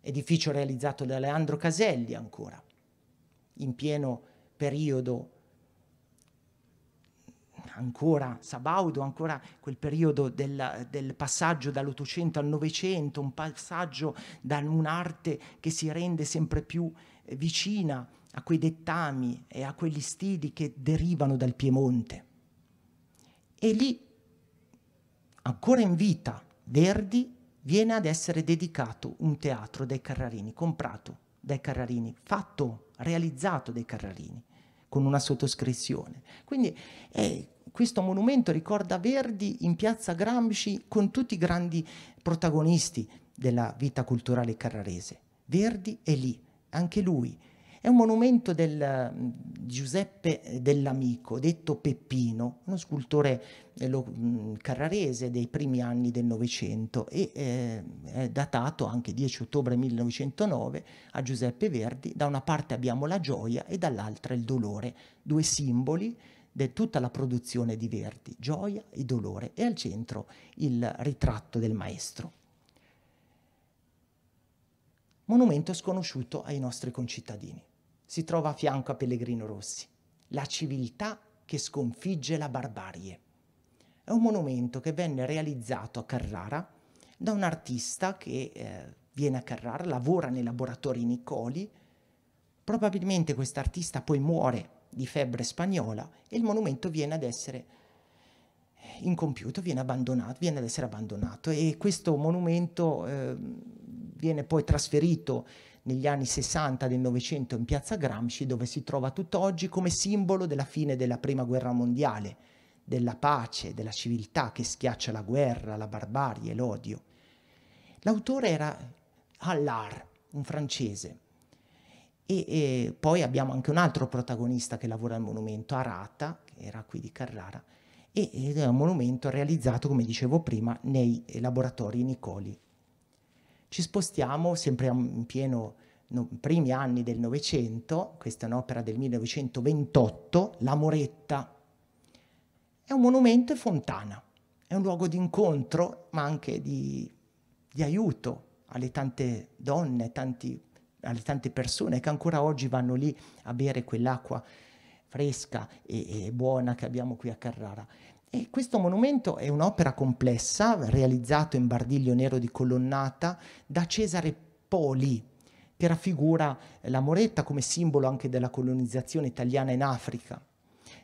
edificio realizzato da Leandro Caselli ancora, in pieno periodo ancora Sabaudo, ancora quel periodo del, del passaggio dall'Ottocento al Novecento, un passaggio da un'arte che si rende sempre più eh, vicina a quei dettami e a quegli stili che derivano dal Piemonte. E lì, ancora in vita, Verdi viene ad essere dedicato un teatro dai Carrarini, comprato dai Carrarini, fatto, realizzato dai Carrarini, con una sottoscrizione. Quindi eh, questo monumento ricorda Verdi in piazza Gramsci con tutti i grandi protagonisti della vita culturale carrarese. Verdi è lì, anche lui. È un monumento del Giuseppe eh, dell'Amico, detto Peppino, uno scultore eh, carrarese dei primi anni del Novecento e eh, è datato anche 10 ottobre 1909 a Giuseppe Verdi. Da una parte abbiamo la gioia e dall'altra il dolore, due simboli di tutta la produzione di Verdi, gioia e dolore, e al centro il ritratto del maestro. Monumento sconosciuto ai nostri concittadini. Si trova a fianco a Pellegrino Rossi, la civiltà che sconfigge la barbarie. È un monumento che venne realizzato a Carrara da un artista che eh, viene a Carrara, lavora nei laboratori Nicoli. Probabilmente quest'artista poi muore di febbre spagnola e il monumento viene ad essere incompiuto, viene, abbandonato, viene ad essere abbandonato e questo monumento eh, viene poi trasferito negli anni 60 del Novecento in piazza Gramsci dove si trova tutt'oggi come simbolo della fine della Prima Guerra Mondiale, della pace, della civiltà che schiaccia la guerra, la barbarie, l'odio. L'autore era Allard, un francese, e, e, poi abbiamo anche un altro protagonista che lavora al monumento, Arata, che era qui di Carrara, e, ed è un monumento realizzato, come dicevo prima, nei laboratori Nicoli. Ci spostiamo sempre in pieno no, primi anni del Novecento, questa è un'opera del 1928, La Moretta. È un monumento e fontana, è un luogo di incontro, ma anche di, di aiuto alle tante donne, tanti alle tante persone che ancora oggi vanno lì a bere quell'acqua fresca e, e buona che abbiamo qui a Carrara. E questo monumento è un'opera complessa, realizzato in bardiglio nero di colonnata da Cesare Poli, che raffigura la moretta come simbolo anche della colonizzazione italiana in Africa.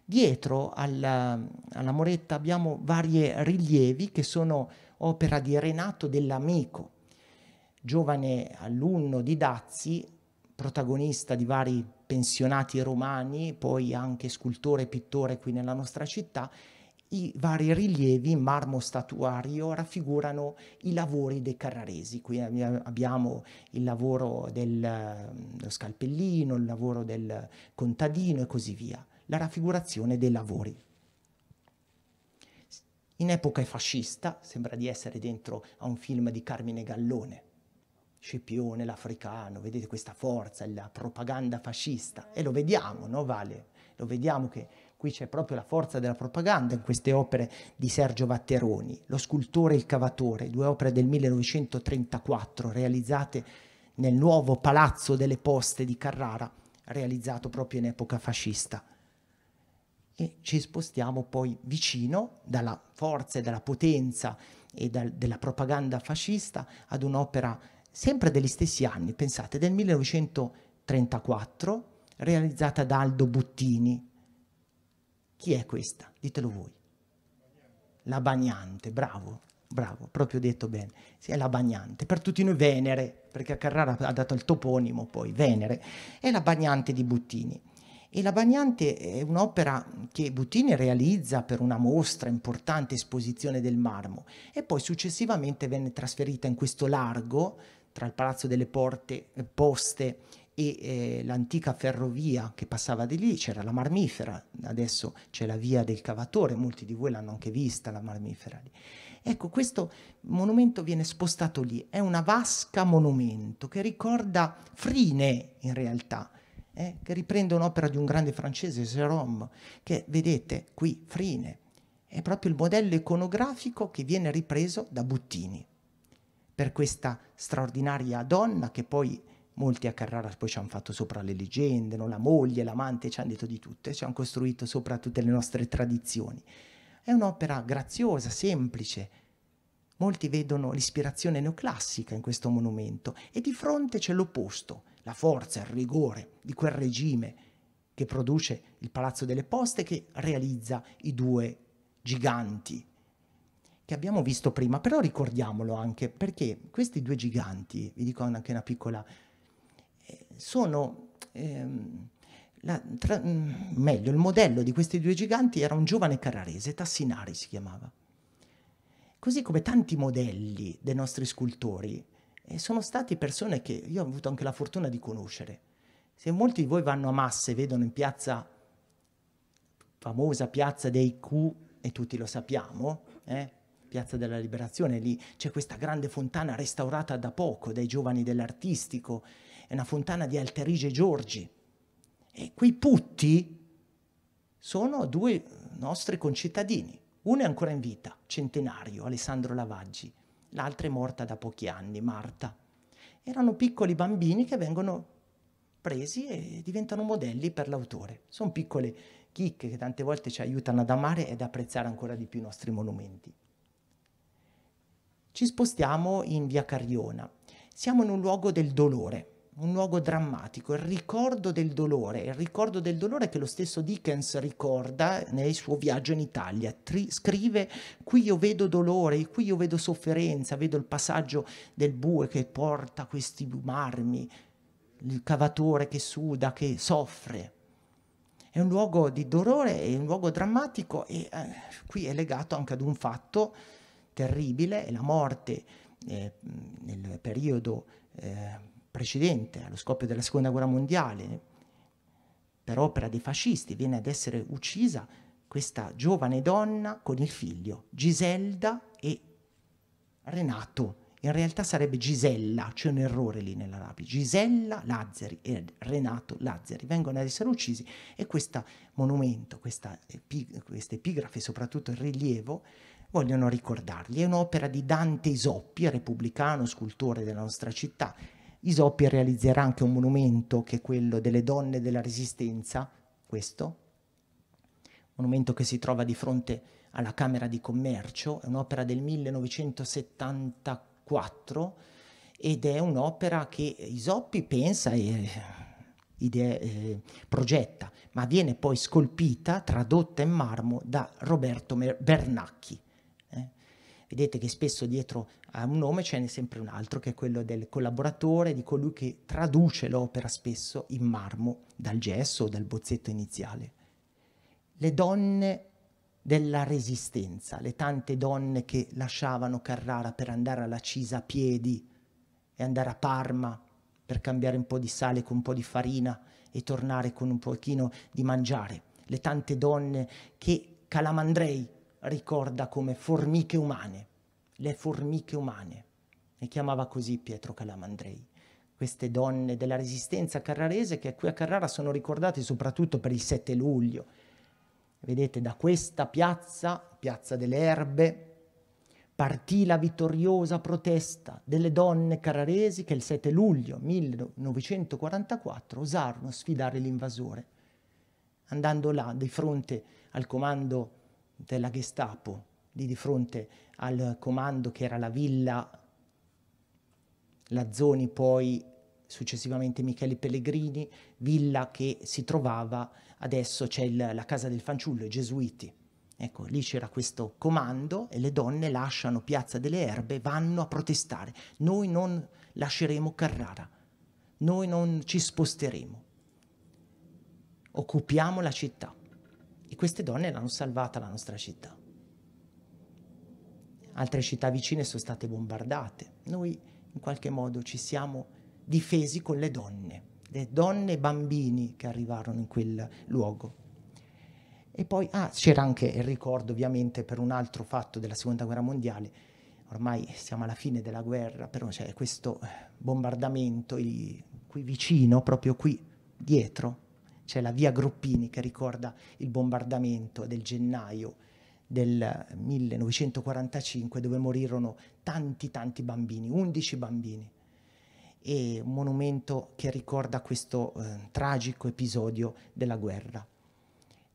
Dietro alla, alla moretta abbiamo vari rilievi che sono opera di Renato dell'Amico, giovane alunno di Dazzi, protagonista di vari pensionati romani, poi anche scultore e pittore qui nella nostra città, i vari rilievi in marmo statuario raffigurano i lavori dei Carraresi. Qui abbiamo il lavoro dello scalpellino, il lavoro del contadino e così via, la raffigurazione dei lavori. In epoca fascista, sembra di essere dentro a un film di Carmine Gallone, Scipione l'africano, vedete questa forza, la propaganda fascista. E lo vediamo, no Vale? Lo vediamo che qui c'è proprio la forza della propaganda in queste opere di Sergio Vatteroni, Lo scultore e il cavatore, due opere del 1934 realizzate nel nuovo Palazzo delle Poste di Carrara, realizzato proprio in epoca fascista. E ci spostiamo poi vicino dalla forza e dalla potenza e dal, della propaganda fascista ad un'opera sempre degli stessi anni, pensate, del 1934, realizzata da Aldo Buttini. Chi è questa? Ditelo voi. La Bagnante, bravo, bravo, proprio detto bene. Sì, è la Bagnante, per tutti noi Venere, perché a Carrara ha dato il toponimo poi, Venere, è la Bagnante di Buttini. E la Bagnante è un'opera che Buttini realizza per una mostra importante esposizione del marmo e poi successivamente venne trasferita in questo largo tra il Palazzo delle Porte, eh, Poste e eh, l'antica ferrovia che passava di lì, c'era la marmifera, adesso c'è la via del cavatore, molti di voi l'hanno anche vista la marmifera lì. Ecco, questo monumento viene spostato lì, è una vasca monumento che ricorda Frine in realtà, eh, che riprende un'opera di un grande francese, Serom, che vedete qui, Frine, è proprio il modello iconografico che viene ripreso da Buttini per questa straordinaria donna che poi molti a Carrara poi ci hanno fatto sopra le leggende, no? la moglie, l'amante, ci hanno detto di tutto e ci hanno costruito sopra tutte le nostre tradizioni. È un'opera graziosa, semplice. Molti vedono l'ispirazione neoclassica in questo monumento e di fronte c'è l'opposto, la forza, il rigore di quel regime che produce il Palazzo delle Poste che realizza i due giganti che abbiamo visto prima, però ricordiamolo anche perché questi due giganti, vi dico anche una piccola, eh, sono... Ehm, la, tra, mm, meglio, il modello di questi due giganti era un giovane carrarese, Tassinari si chiamava. Così come tanti modelli dei nostri scultori, eh, sono stati persone che io ho avuto anche la fortuna di conoscere. Se molti di voi vanno a Masse e vedono in piazza, famosa piazza dei Q, e tutti lo sappiamo, eh, Piazza della Liberazione, lì c'è questa grande fontana restaurata da poco dai giovani dell'artistico, è una fontana di Alterige Giorgi. E quei putti sono due nostri concittadini. Uno è ancora in vita, centenario, Alessandro Lavaggi, l'altro è morta da pochi anni, Marta. Erano piccoli bambini che vengono presi e diventano modelli per l'autore. Sono piccole chicche che tante volte ci aiutano ad amare ed apprezzare ancora di più i nostri monumenti. Ci spostiamo in via Carriona. Siamo in un luogo del dolore, un luogo drammatico, il ricordo del dolore, il ricordo del dolore che lo stesso Dickens ricorda nel suo viaggio in Italia. Tri- scrive qui io vedo dolore, qui io vedo sofferenza, vedo il passaggio del bue che porta questi marmi, il cavatore che suda, che soffre. È un luogo di dolore, è un luogo drammatico e eh, qui è legato anche ad un fatto terribile e la morte eh, nel periodo eh, precedente allo scoppio della seconda guerra mondiale per opera dei fascisti viene ad essere uccisa questa giovane donna con il figlio Giselda e Renato. In realtà sarebbe Gisella, c'è un errore lì nella rapida. Gisella Lazzari e Renato Lazzari vengono ad essere uccisi e questo monumento, questa, questa epigrafe, soprattutto il rilievo, vogliono ricordargli. È un'opera di Dante Isoppi, repubblicano, scultore della nostra città. Isoppi realizzerà anche un monumento che è quello delle donne della resistenza, questo, monumento che si trova di fronte alla Camera di Commercio, è un'opera del 1974 ed è un'opera che Isoppi pensa e eh, idea, eh, progetta, ma viene poi scolpita, tradotta in marmo da Roberto Bernacchi. Vedete che spesso dietro a un nome ce n'è sempre un altro, che è quello del collaboratore, di colui che traduce l'opera spesso in marmo, dal gesso o dal bozzetto iniziale. Le donne della resistenza, le tante donne che lasciavano Carrara per andare alla Cisa a piedi e andare a Parma per cambiare un po' di sale con un po' di farina e tornare con un pochino di mangiare, le tante donne che Calamandrei ricorda come formiche umane, le formiche umane. Le chiamava così Pietro Calamandrei. Queste donne della resistenza carrarese che qui a Carrara sono ricordate soprattutto per il 7 luglio. Vedete, da questa piazza, piazza delle erbe, partì la vittoriosa protesta delle donne carraresi che il 7 luglio 1944 osarono sfidare l'invasore, andando là di fronte al comando della Gestapo, lì di fronte al comando che era la villa Lazzoni, poi successivamente Michele Pellegrini, villa che si trovava, adesso c'è il, la casa del fanciullo, i gesuiti. Ecco, lì c'era questo comando e le donne lasciano Piazza delle Erbe, vanno a protestare. Noi non lasceremo Carrara, noi non ci sposteremo. Occupiamo la città. E queste donne l'hanno salvata la nostra città. Altre città vicine sono state bombardate. Noi in qualche modo ci siamo difesi con le donne, le donne e bambini che arrivarono in quel luogo. E poi ah, c'era anche il ricordo ovviamente per un altro fatto della seconda guerra mondiale, ormai siamo alla fine della guerra, però c'è questo bombardamento qui vicino, proprio qui dietro, c'è la via Gruppini che ricorda il bombardamento del gennaio del 1945 dove morirono tanti tanti bambini, 11 bambini. E un monumento che ricorda questo eh, tragico episodio della guerra.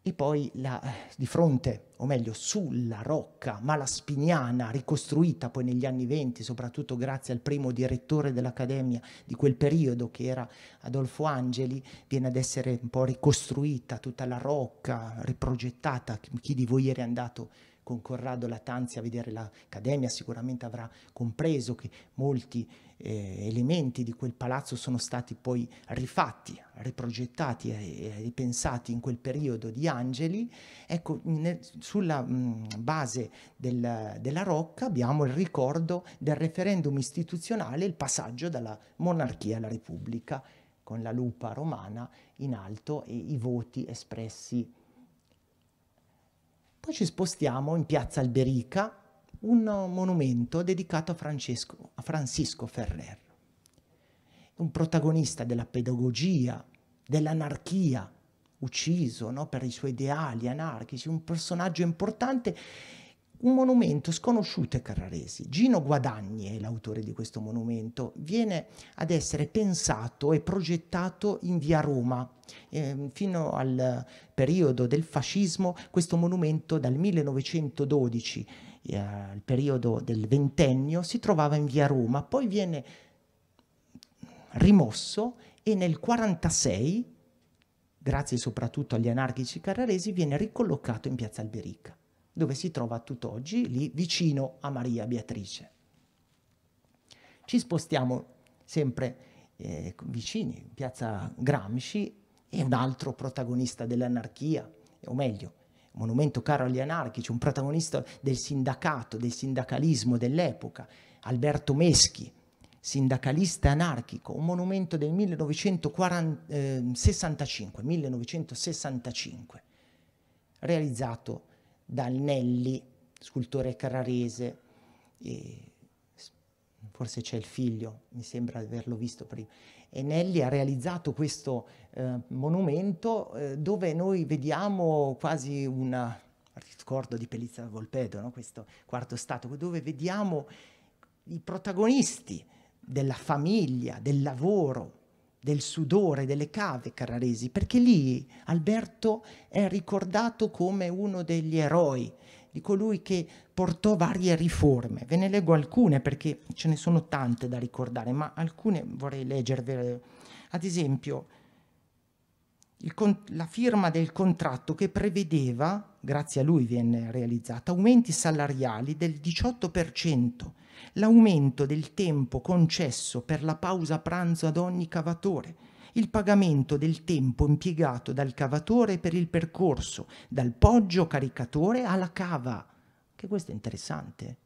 E poi la, eh, di fronte, o meglio sulla rocca malaspiniana ricostruita poi negli anni venti, soprattutto grazie al primo direttore dell'Accademia di quel periodo, che era Adolfo Angeli, viene ad essere un po' ricostruita tutta la rocca, riprogettata. Chi di voi era andato con Corrado Latanzi a vedere l'Accademia sicuramente avrà compreso che molti eh, elementi di quel palazzo sono stati poi rifatti, riprogettati e ripensati in quel periodo di Angeli. Ecco, nel, sulla mh, mm, base del, della Rocca abbiamo il ricordo del referendum istituzionale, il passaggio dalla monarchia alla repubblica con la lupa romana in alto e i voti espressi poi ci spostiamo in piazza Alberica, un monumento dedicato a Francesco, a Francisco Ferrer, un protagonista della pedagogia, dell'anarchia, ucciso no, per i suoi ideali anarchici, un personaggio importante un monumento sconosciuto ai carraresi. Gino Guadagni è l'autore di questo monumento, viene ad essere pensato e progettato in via Roma. Eh, fino al periodo del fascismo questo monumento dal 1912 eh, al periodo del ventennio si trovava in via Roma, poi viene rimosso e nel 1946, grazie soprattutto agli anarchici carraresi, viene ricollocato in piazza Alberica dove si trova tutt'oggi, lì vicino a Maria Beatrice. Ci spostiamo sempre eh, vicini, piazza Gramsci, è un altro protagonista dell'anarchia, o meglio, monumento caro agli anarchici, un protagonista del sindacato, del sindacalismo dell'epoca, Alberto Meschi, sindacalista anarchico, un monumento del 1940, 1965, eh, realizzato dal Nelli, scultore carrarese, forse c'è il figlio, mi sembra di averlo visto prima. E Nelli ha realizzato questo eh, monumento eh, dove noi vediamo quasi un ricordo di Pellizza Pelizza Volpedo, no? questo quarto stato, dove vediamo i protagonisti della famiglia, del lavoro, del sudore, delle cave carraresi, perché lì Alberto è ricordato come uno degli eroi, di colui che portò varie riforme. Ve ne leggo alcune perché ce ne sono tante da ricordare, ma alcune vorrei leggervele. Ad esempio, la firma del contratto che prevedeva, grazie a lui venne realizzata, aumenti salariali del 18% l'aumento del tempo concesso per la pausa pranzo ad ogni cavatore, il pagamento del tempo impiegato dal cavatore per il percorso dal poggio caricatore alla cava. Che questo è interessante.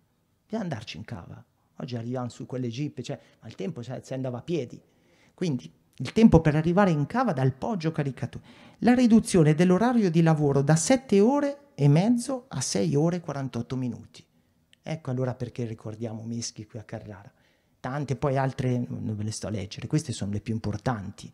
Bisogna andarci in cava. Oggi arriviamo su quelle jeep, cioè, ma il tempo si andava a piedi. Quindi il tempo per arrivare in cava dal poggio caricatore. La riduzione dell'orario di lavoro da 7 ore e mezzo a 6 ore e 48 minuti. Ecco allora perché ricordiamo Meschi qui a Carrara. Tante poi altre non ve le sto a leggere, queste sono le più importanti.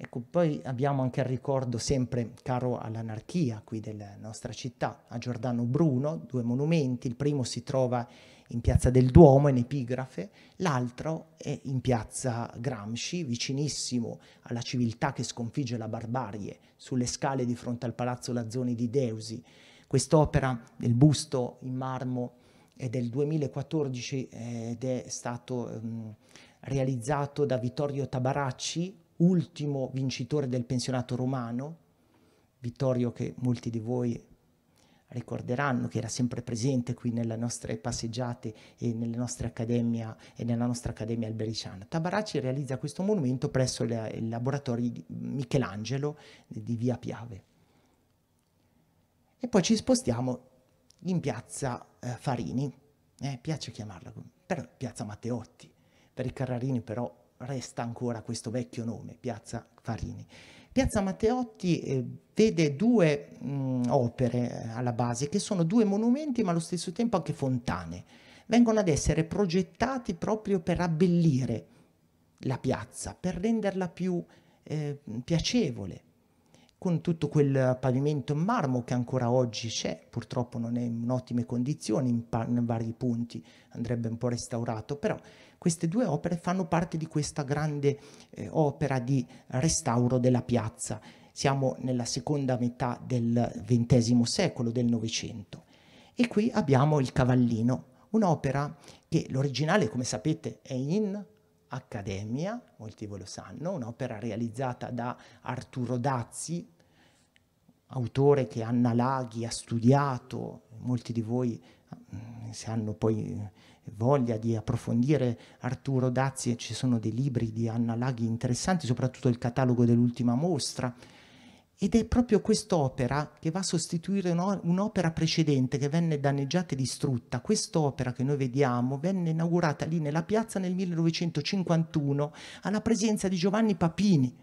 Ecco, poi abbiamo anche il ricordo sempre caro all'anarchia qui della nostra città, a Giordano Bruno, due monumenti, il primo si trova in piazza del Duomo, in epigrafe, l'altro è in piazza Gramsci, vicinissimo alla civiltà che sconfigge la barbarie, sulle scale di fronte al palazzo Lazzoni di Deusi. Quest'opera, del busto in marmo, è del 2014 ed è stato ehm, realizzato da Vittorio Tabaracci, ultimo vincitore del pensionato romano, Vittorio che molti di voi ricorderanno che era sempre presente qui nelle nostre passeggiate e, nelle nostre accademia, e nella nostra accademia albericiana. Tabaracci realizza questo monumento presso le, il laboratorio di Michelangelo di Via Piave. E poi ci spostiamo in piazza eh, Farini, eh, piace chiamarla, però piazza Matteotti, per i Carrarini però resta ancora questo vecchio nome, piazza Farini. Piazza Matteotti eh, vede due mh, mm, opere eh, alla base, che sono due monumenti ma allo stesso tempo anche fontane. Vengono ad essere progettati proprio per abbellire la piazza, per renderla più eh, piacevole, con tutto quel pavimento in marmo che ancora oggi c'è, purtroppo non è in ottime condizioni in, in vari punti, andrebbe un po' restaurato, però queste due opere fanno parte di questa grande eh, opera di restauro della piazza. Siamo nella seconda metà del XX secolo, del Novecento. E qui abbiamo Il Cavallino, un'opera che l'originale, come sapete, è in Accademia, molti ve lo sanno, un'opera realizzata da Arturo Dazzi, autore che Anna Laghi ha studiato, molti di voi mm, se hanno poi voglia di approfondire Arturo Dazzi, ci sono dei libri di Anna Laghi interessanti, soprattutto il catalogo dell'ultima mostra. Ed è proprio quest'opera che va a sostituire un'opera precedente che venne danneggiata e distrutta. Quest'opera che noi vediamo venne inaugurata lì nella piazza nel 1951 alla presenza di Giovanni Papini,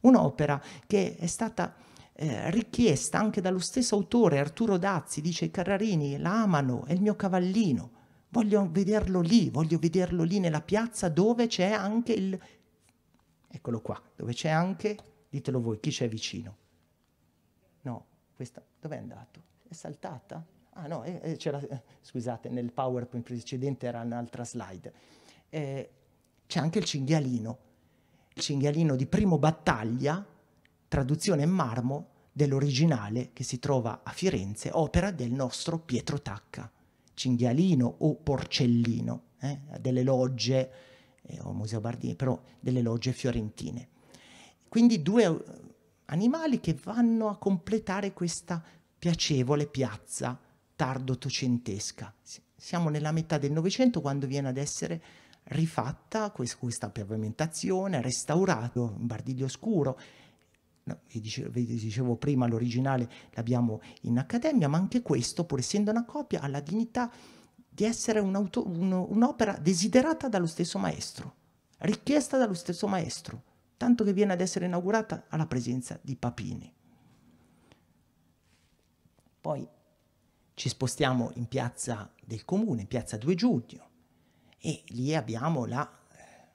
un'opera che è stata eh, richiesta anche dallo stesso autore Arturo Dazzi, dice Carrarini la amano, è il mio cavallino. Voglio vederlo lì, voglio vederlo lì nella piazza dove c'è anche il... Eccolo qua, dove c'è anche, ditelo voi, chi c'è vicino. No, questa, dove è andato? È saltata? Ah no, eh, eh, c'era, eh, scusate, nel PowerPoint precedente era un'altra slide. Eh, c'è anche il cinghialino, il cinghialino di Primo Battaglia, traduzione in marmo dell'originale che si trova a Firenze, opera del nostro Pietro Tacca cinghialino o porcellino, eh, delle logge, eh, o Museo Bardini, però delle logge fiorentine. Quindi due eh, animali che vanno a completare questa piacevole piazza tardo ottocentesca. Siamo nella metà del Novecento quando viene ad essere rifatta questa pavimentazione, restaurato, un bardiglio scuro, vi, dicevo, prima l'originale l'abbiamo in accademia, ma anche questo, pur essendo una copia, ha la dignità di essere un'opera un desiderata dallo stesso maestro, richiesta dallo stesso maestro, tanto che viene ad essere inaugurata alla presenza di Papini. Poi ci spostiamo in piazza del comune, in piazza 2 giugno, e lì abbiamo la eh,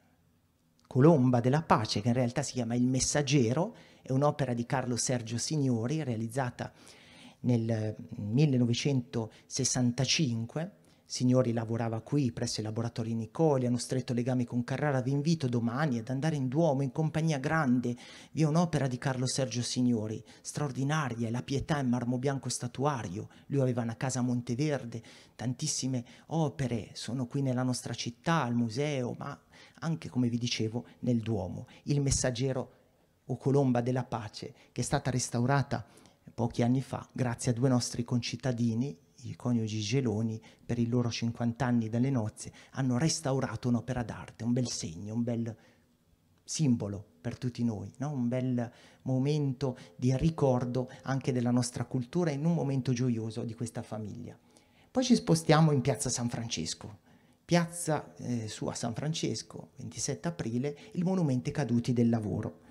colomba della pace, che in realtà si chiama il messaggero, è un'opera di Carlo Sergio Signori realizzata nel 1965. Eh, Signori lavorava qui presso i laboratori Nicoli, hanno stretto legami con Carrara. Vi invito domani ad andare in Duomo in compagnia grande. Vi è un'opera di Carlo Sergio Signori, straordinaria, La pietà in marmo bianco statuario. Lui aveva una casa a Monteverde, tantissime opere sono qui nella nostra città, al museo, ma anche, come vi dicevo, nel Duomo. Il messaggero o colomba della pace, che è stata restaurata pochi anni fa grazie a due nostri concittadini, i coniugi Geloni, per i loro 50 anni dalle nozze, hanno restaurato un'opera d'arte, un bel segno, un bel simbolo per tutti noi, no? un bel momento di ricordo anche della nostra cultura in un momento gioioso di questa famiglia. Poi ci spostiamo in piazza San Francesco, piazza eh, su a San Francesco, 27 aprile, il monumento ai caduti del lavoro.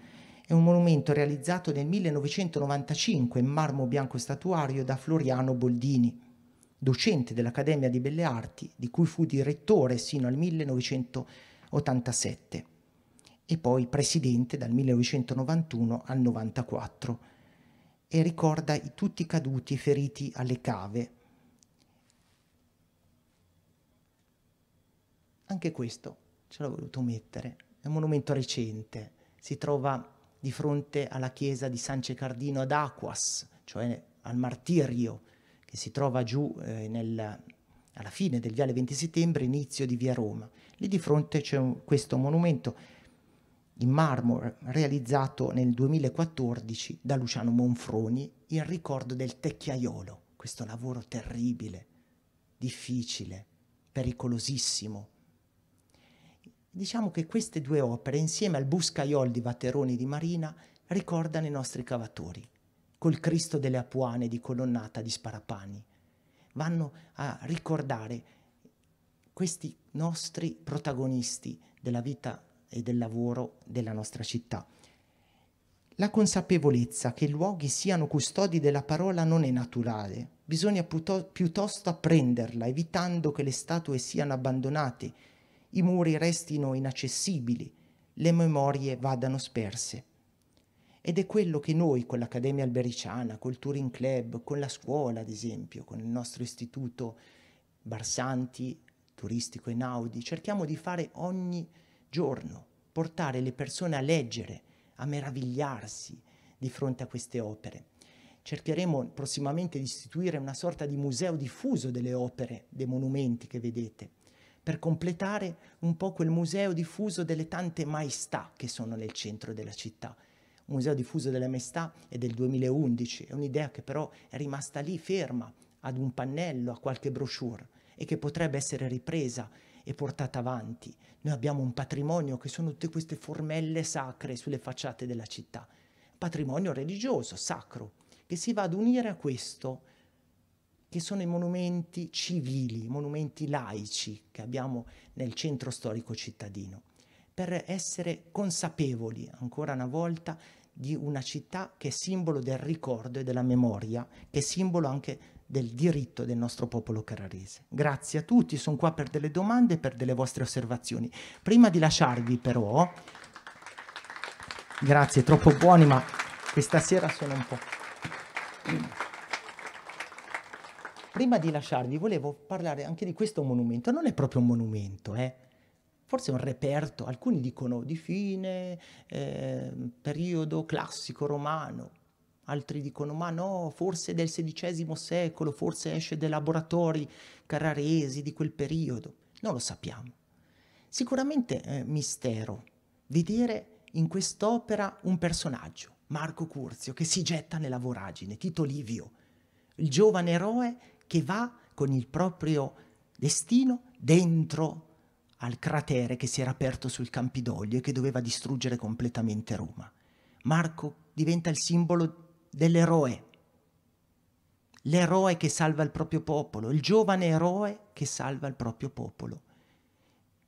È un monumento realizzato nel 1995 in marmo bianco statuario da Floriano Boldini, docente dell'Accademia di Belle Arti, di cui fu direttore sino al 1987 e poi presidente dal 1991 al 1994 e ricorda i tutti caduti e feriti alle cave. Anche questo ce l'ho voluto mettere, è un monumento recente, si trova di fronte alla chiesa di San Cecardino ad Aquas, cioè al martirio, che si trova giù eh, nel, alla fine del viale 20 settembre, inizio di via Roma. Lì di fronte c'è un, questo monumento in marmo realizzato nel 2014 da Luciano Monfroni in ricordo del tecchiaiolo, questo lavoro terribile, difficile, pericolosissimo, Diciamo che queste due opere, insieme al Buscaiol di Vateroni di Marina, ricordano i nostri cavatori, col Cristo delle Apuane di Colonnata di Sparapani. Vanno a ricordare questi nostri protagonisti della vita e del lavoro della nostra città. La consapevolezza che i luoghi siano custodi della parola non è naturale, bisogna piuttosto apprenderla, evitando che le statue siano abbandonate i muri restino inaccessibili, le memorie vadano sperse. Ed è quello che noi con l'Accademia Albericiana, col Touring Club, con la scuola ad esempio, con il nostro istituto Barsanti, turistico e Naudi, cerchiamo di fare ogni giorno, portare le persone a leggere, a meravigliarsi di fronte a queste opere. Cercheremo prossimamente di istituire una sorta di museo diffuso delle opere, dei monumenti che vedete per completare un po' quel museo diffuso delle tante maestà che sono nel centro della città. Un museo diffuso delle maestà è del 2011, è un'idea che però è rimasta lì ferma ad un pannello, a qualche brochure e che potrebbe essere ripresa e portata avanti. Noi abbiamo un patrimonio che sono tutte queste formelle sacre sulle facciate della città, patrimonio religioso, sacro, che si va ad unire a questo che sono i monumenti civili, i monumenti laici che abbiamo nel centro storico cittadino, per essere consapevoli ancora una volta di una città che è simbolo del ricordo e della memoria, che è simbolo anche del diritto del nostro popolo carrarese. Grazie a tutti, sono qua per delle domande e per delle vostre osservazioni. Prima di lasciarvi però, grazie, troppo buoni, ma questa sera sono un po' prima di lasciarvi volevo parlare anche di questo monumento. Non è proprio un monumento, eh? forse è un reperto. Alcuni dicono di fine, eh, periodo classico romano. Altri dicono ma no, forse del XVI secolo, forse esce dai laboratori carraresi di quel periodo. Non lo sappiamo. Sicuramente eh, mistero vedere in quest'opera un personaggio, Marco Curzio, che si getta nella voragine, Tito Livio, il giovane eroe che va con il proprio destino dentro al cratere che si era aperto sul Campidoglio e che doveva distruggere completamente Roma. Marco diventa il simbolo dell'eroe, l'eroe che salva il proprio popolo, il giovane eroe che salva il proprio popolo.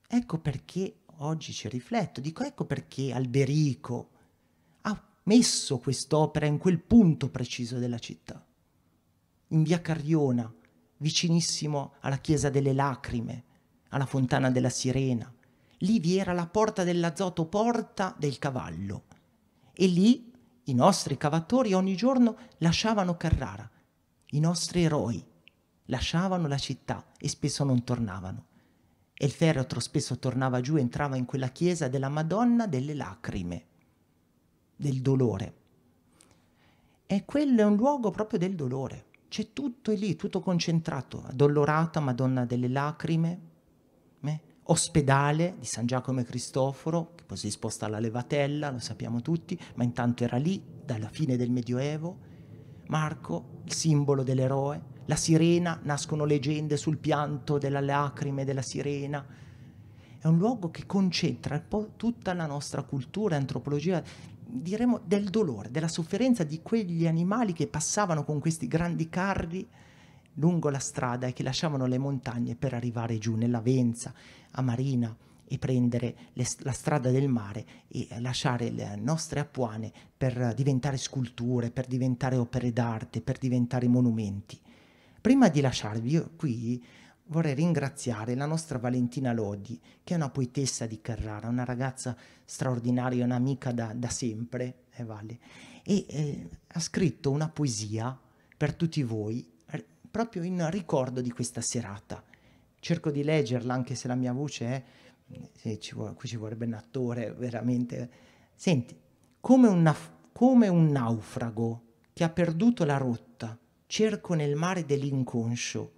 Ecco perché oggi ci rifletto, dico ecco perché Alberico ha messo quest'opera in quel punto preciso della città in via Carriona, vicinissimo alla chiesa delle lacrime, alla fontana della sirena. Lì vi era la porta dell'azoto, porta del cavallo. E lì i nostri cavatori ogni giorno lasciavano Carrara, i nostri eroi lasciavano la città e spesso non tornavano. E il feretro spesso tornava giù e entrava in quella chiesa della Madonna delle lacrime, del dolore. E quello è un luogo proprio del dolore c'è tutto lì, tutto concentrato. Addolorata Madonna delle lacrime, eh? ospedale di San Giacomo e Cristoforo, che poi si sposta alla Levatella, lo sappiamo tutti, ma intanto era lì dalla fine del Medioevo. Marco, il simbolo dell'eroe, la sirena, nascono leggende sul pianto della lacrime della sirena. È un luogo che concentra tutta la nostra cultura, antropologia, diremo, del dolore, della sofferenza di quegli animali che passavano con questi grandi carri lungo la strada e che lasciavano le montagne per arrivare giù nella Venza, a Marina e prendere le, la strada del mare e lasciare le nostre appuane per diventare sculture, per diventare opere d'arte, per diventare monumenti. Prima di lasciarvi qui vorrei ringraziare la nostra Valentina Lodi, che è una poetessa di Carrara, una ragazza straordinaria, un'amica da, da sempre, eh, vale, e eh, ha scritto una poesia per tutti voi, r- proprio in ricordo di questa serata. Cerco di leggerla, anche se la mia voce è... Eh, ci vuole, qui ci vorrebbe un attore, veramente. Senti, come un, naf- come un naufrago che ha perduto la rotta, cerco nel mare dell'inconscio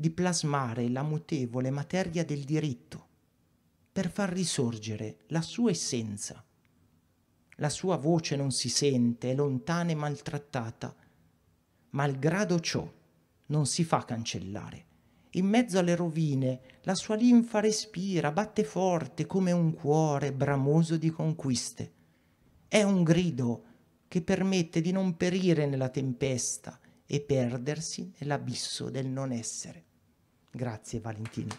di plasmare la mutevole materia del diritto per far risorgere la sua essenza. La sua voce non si sente, è lontana e maltrattata. Malgrado ciò, non si fa cancellare. In mezzo alle rovine, la sua linfa respira, batte forte come un cuore bramoso di conquiste. È un grido che permette di non perire nella tempesta e perdersi nell'abisso del non essere. Grazie Valentino.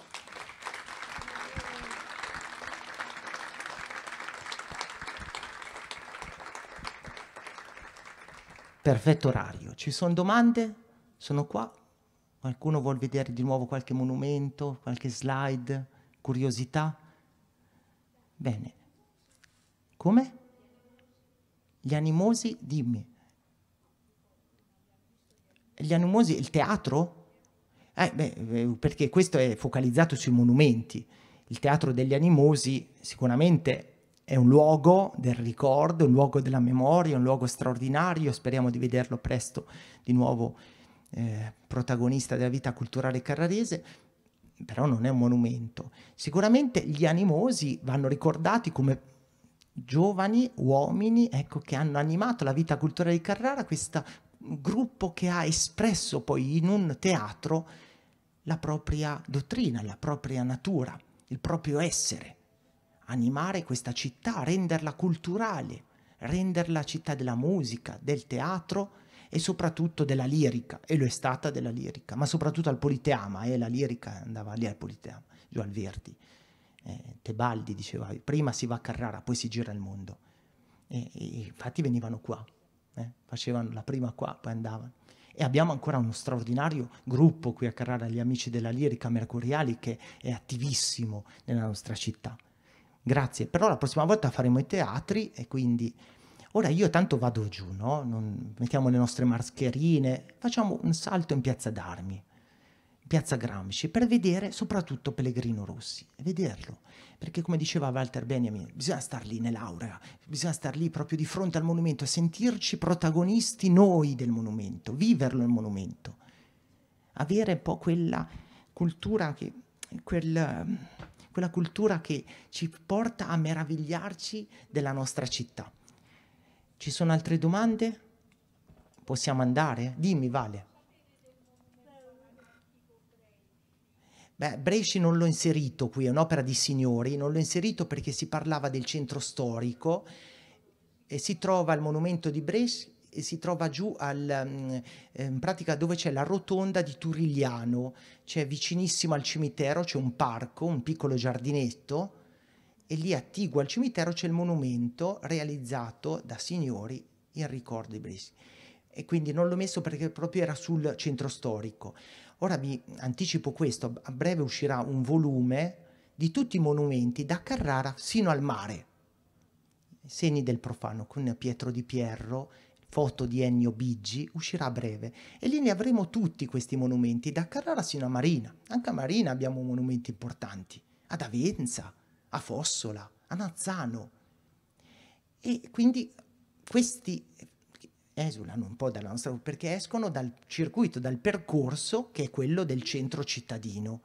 Perfetto orario. Ci sono domande? Sono qua. Qualcuno vuol vedere di nuovo qualche monumento, qualche slide, curiosità? Bene. Come? Gli animosi, dimmi. Gli animosi, il teatro? Eh, beh, eh, perché questo è focalizzato sui monumenti. Il Teatro degli Animosi sicuramente è un luogo del ricordo, un luogo della memoria, un luogo straordinario, speriamo di vederlo presto di nuovo eh, protagonista della vita culturale carrarese, però non è un monumento. Sicuramente gli animosi vanno ricordati come giovani uomini ecco, che hanno animato la vita culturale di Carrara, questo mm, gruppo che ha espresso poi in un teatro la propria dottrina, la propria natura, il proprio essere. Animare questa città, renderla culturale, renderla città della musica, del teatro e soprattutto della lirica, e lo è stata della lirica, ma soprattutto al Politeama, e eh, la lirica andava lì al Politeama, giù al Verdi. Eh, Tebaldi diceva, prima si va a Carrara, poi si gira il mondo. E, e infatti venivano qua, eh, facevano la prima qua, poi andavano. E abbiamo ancora uno straordinario gruppo qui a Carrara, gli Amici della Lirica Mercuriali, che è attivissimo nella nostra città. Grazie, però la prossima volta faremo i teatri e quindi... Ora io tanto vado giù, no? non... mettiamo le nostre mascherine, facciamo un salto in piazza d'armi. Piazza Gramsci per vedere soprattutto Pellegrino Rossi, e vederlo, perché come diceva Walter Benjamin, bisogna star lì nell'aurea, bisogna star lì proprio di fronte al monumento, sentirci protagonisti noi del monumento, viverlo il monumento, avere un po' quella cultura che, quel, quella cultura che ci porta a meravigliarci della nostra città. Ci sono altre domande? Possiamo andare? Dimmi, Vale. Beh, Bresci non l'ho inserito qui, è un'opera di signori, non l'ho inserito perché si parlava del centro storico e si trova il monumento di Bresci e si trova giù al, mm, eh, in pratica dove c'è la rotonda di Turigliano, c'è vicinissimo al cimitero, c'è un parco, un piccolo giardinetto e lì attiguo al cimitero c'è il monumento realizzato da signori in ricordo di Bresci. E quindi non l'ho messo perché proprio era sul centro storico. Ora vi anticipo questo, a breve uscirà un volume di tutti i monumenti da Carrara sino al mare. Segni del profano con Pietro di Pierro, foto di Ennio Biggi, uscirà a breve e lì ne avremo tutti questi monumenti da Carrara sino a Marina. Anche a Marina abbiamo monumenti importanti, ad Avenza, a Fossola, a Nazzano. E quindi questi, esulano un po' dalla nostra, perché escono dal circuito, dal percorso che è quello del centro cittadino.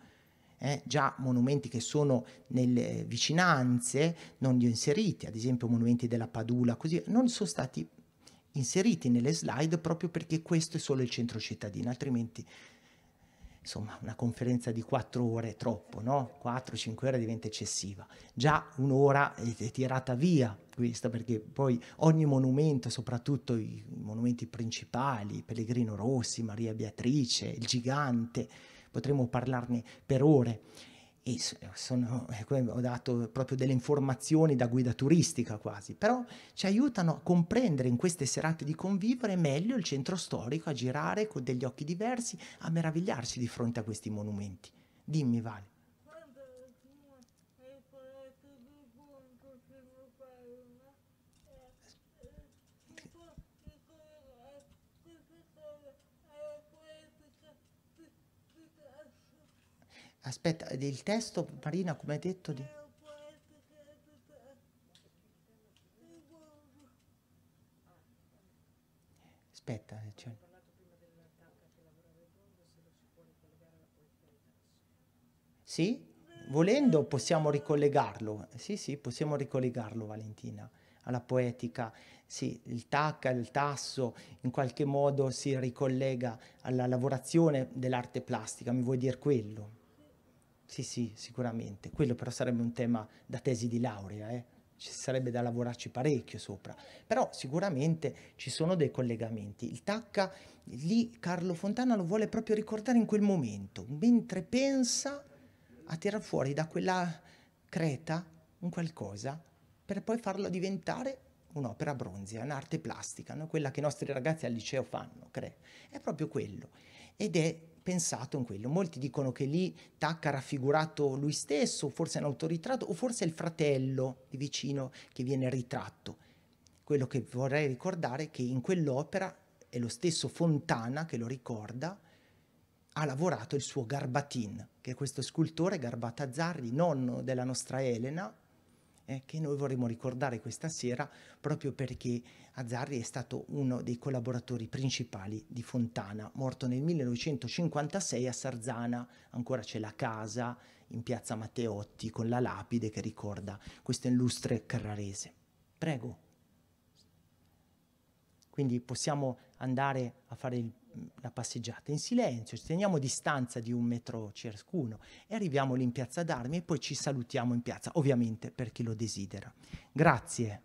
Eh, già monumenti che sono nelle vicinanze non li ho inseriti, ad esempio monumenti della Padula, così non sono stati inseriti nelle slide proprio perché questo è solo il centro cittadino, altrimenti insomma, una conferenza di quattro ore è troppo, no? Quattro, cinque ore diventa eccessiva. Già un'ora è tirata via questa, perché poi ogni monumento, soprattutto i monumenti principali, Pellegrino Rossi, Maria Beatrice, il gigante, potremmo parlarne per ore e sono, eh, ho dato proprio delle informazioni da guida turistica quasi, però ci aiutano a comprendere in queste serate di convivere meglio il centro storico, a girare con degli occhi diversi, a meravigliarsi di fronte a questi monumenti. Dimmi Vale. Aspetta, il testo, Marina, come hai detto? Di... Aspetta, eh, c'è... Sì? Volendo possiamo ricollegarlo. Sì, sì, possiamo ricollegarlo, Valentina, alla poetica. Sì, il tacca, il tasso, in qualche modo si ricollega alla lavorazione dell'arte plastica, mi vuoi dire quello? Sì, sì, sicuramente. Quello però sarebbe un tema da tesi di laurea, eh? ci sarebbe da lavorarci parecchio sopra, però sicuramente ci sono dei collegamenti. Il tacca lì Carlo Fontana lo vuole proprio ricordare in quel momento, mentre pensa a tirar fuori da quella creta un qualcosa per poi farlo diventare un'opera bronzea, un'arte plastica, no? quella che i nostri ragazzi al liceo fanno, cre. è proprio quello. Ed è pensato in quello. Molti dicono che lì Tacca ha raffigurato lui stesso, forse un autoritratto, o forse il fratello di vicino che viene ritratto. Quello che vorrei ricordare è che in quell'opera è lo stesso Fontana che lo ricorda, ha lavorato il suo Garbatin, che è questo scultore Garbatazzarri, nonno della nostra Elena, eh, che noi vorremmo ricordare questa sera proprio perché Azzarri è stato uno dei collaboratori principali di Fontana, morto nel 1956 a Sarzana, ancora c'è la casa in piazza Matteotti con la lapide che ricorda questo illustre carrarese. Prego. Quindi possiamo andare a fare il una passeggiata in silenzio, ci teniamo distanza di un metro ciascuno e arriviamo lì in piazza d'armi e poi ci salutiamo in piazza, ovviamente per chi lo desidera. Grazie.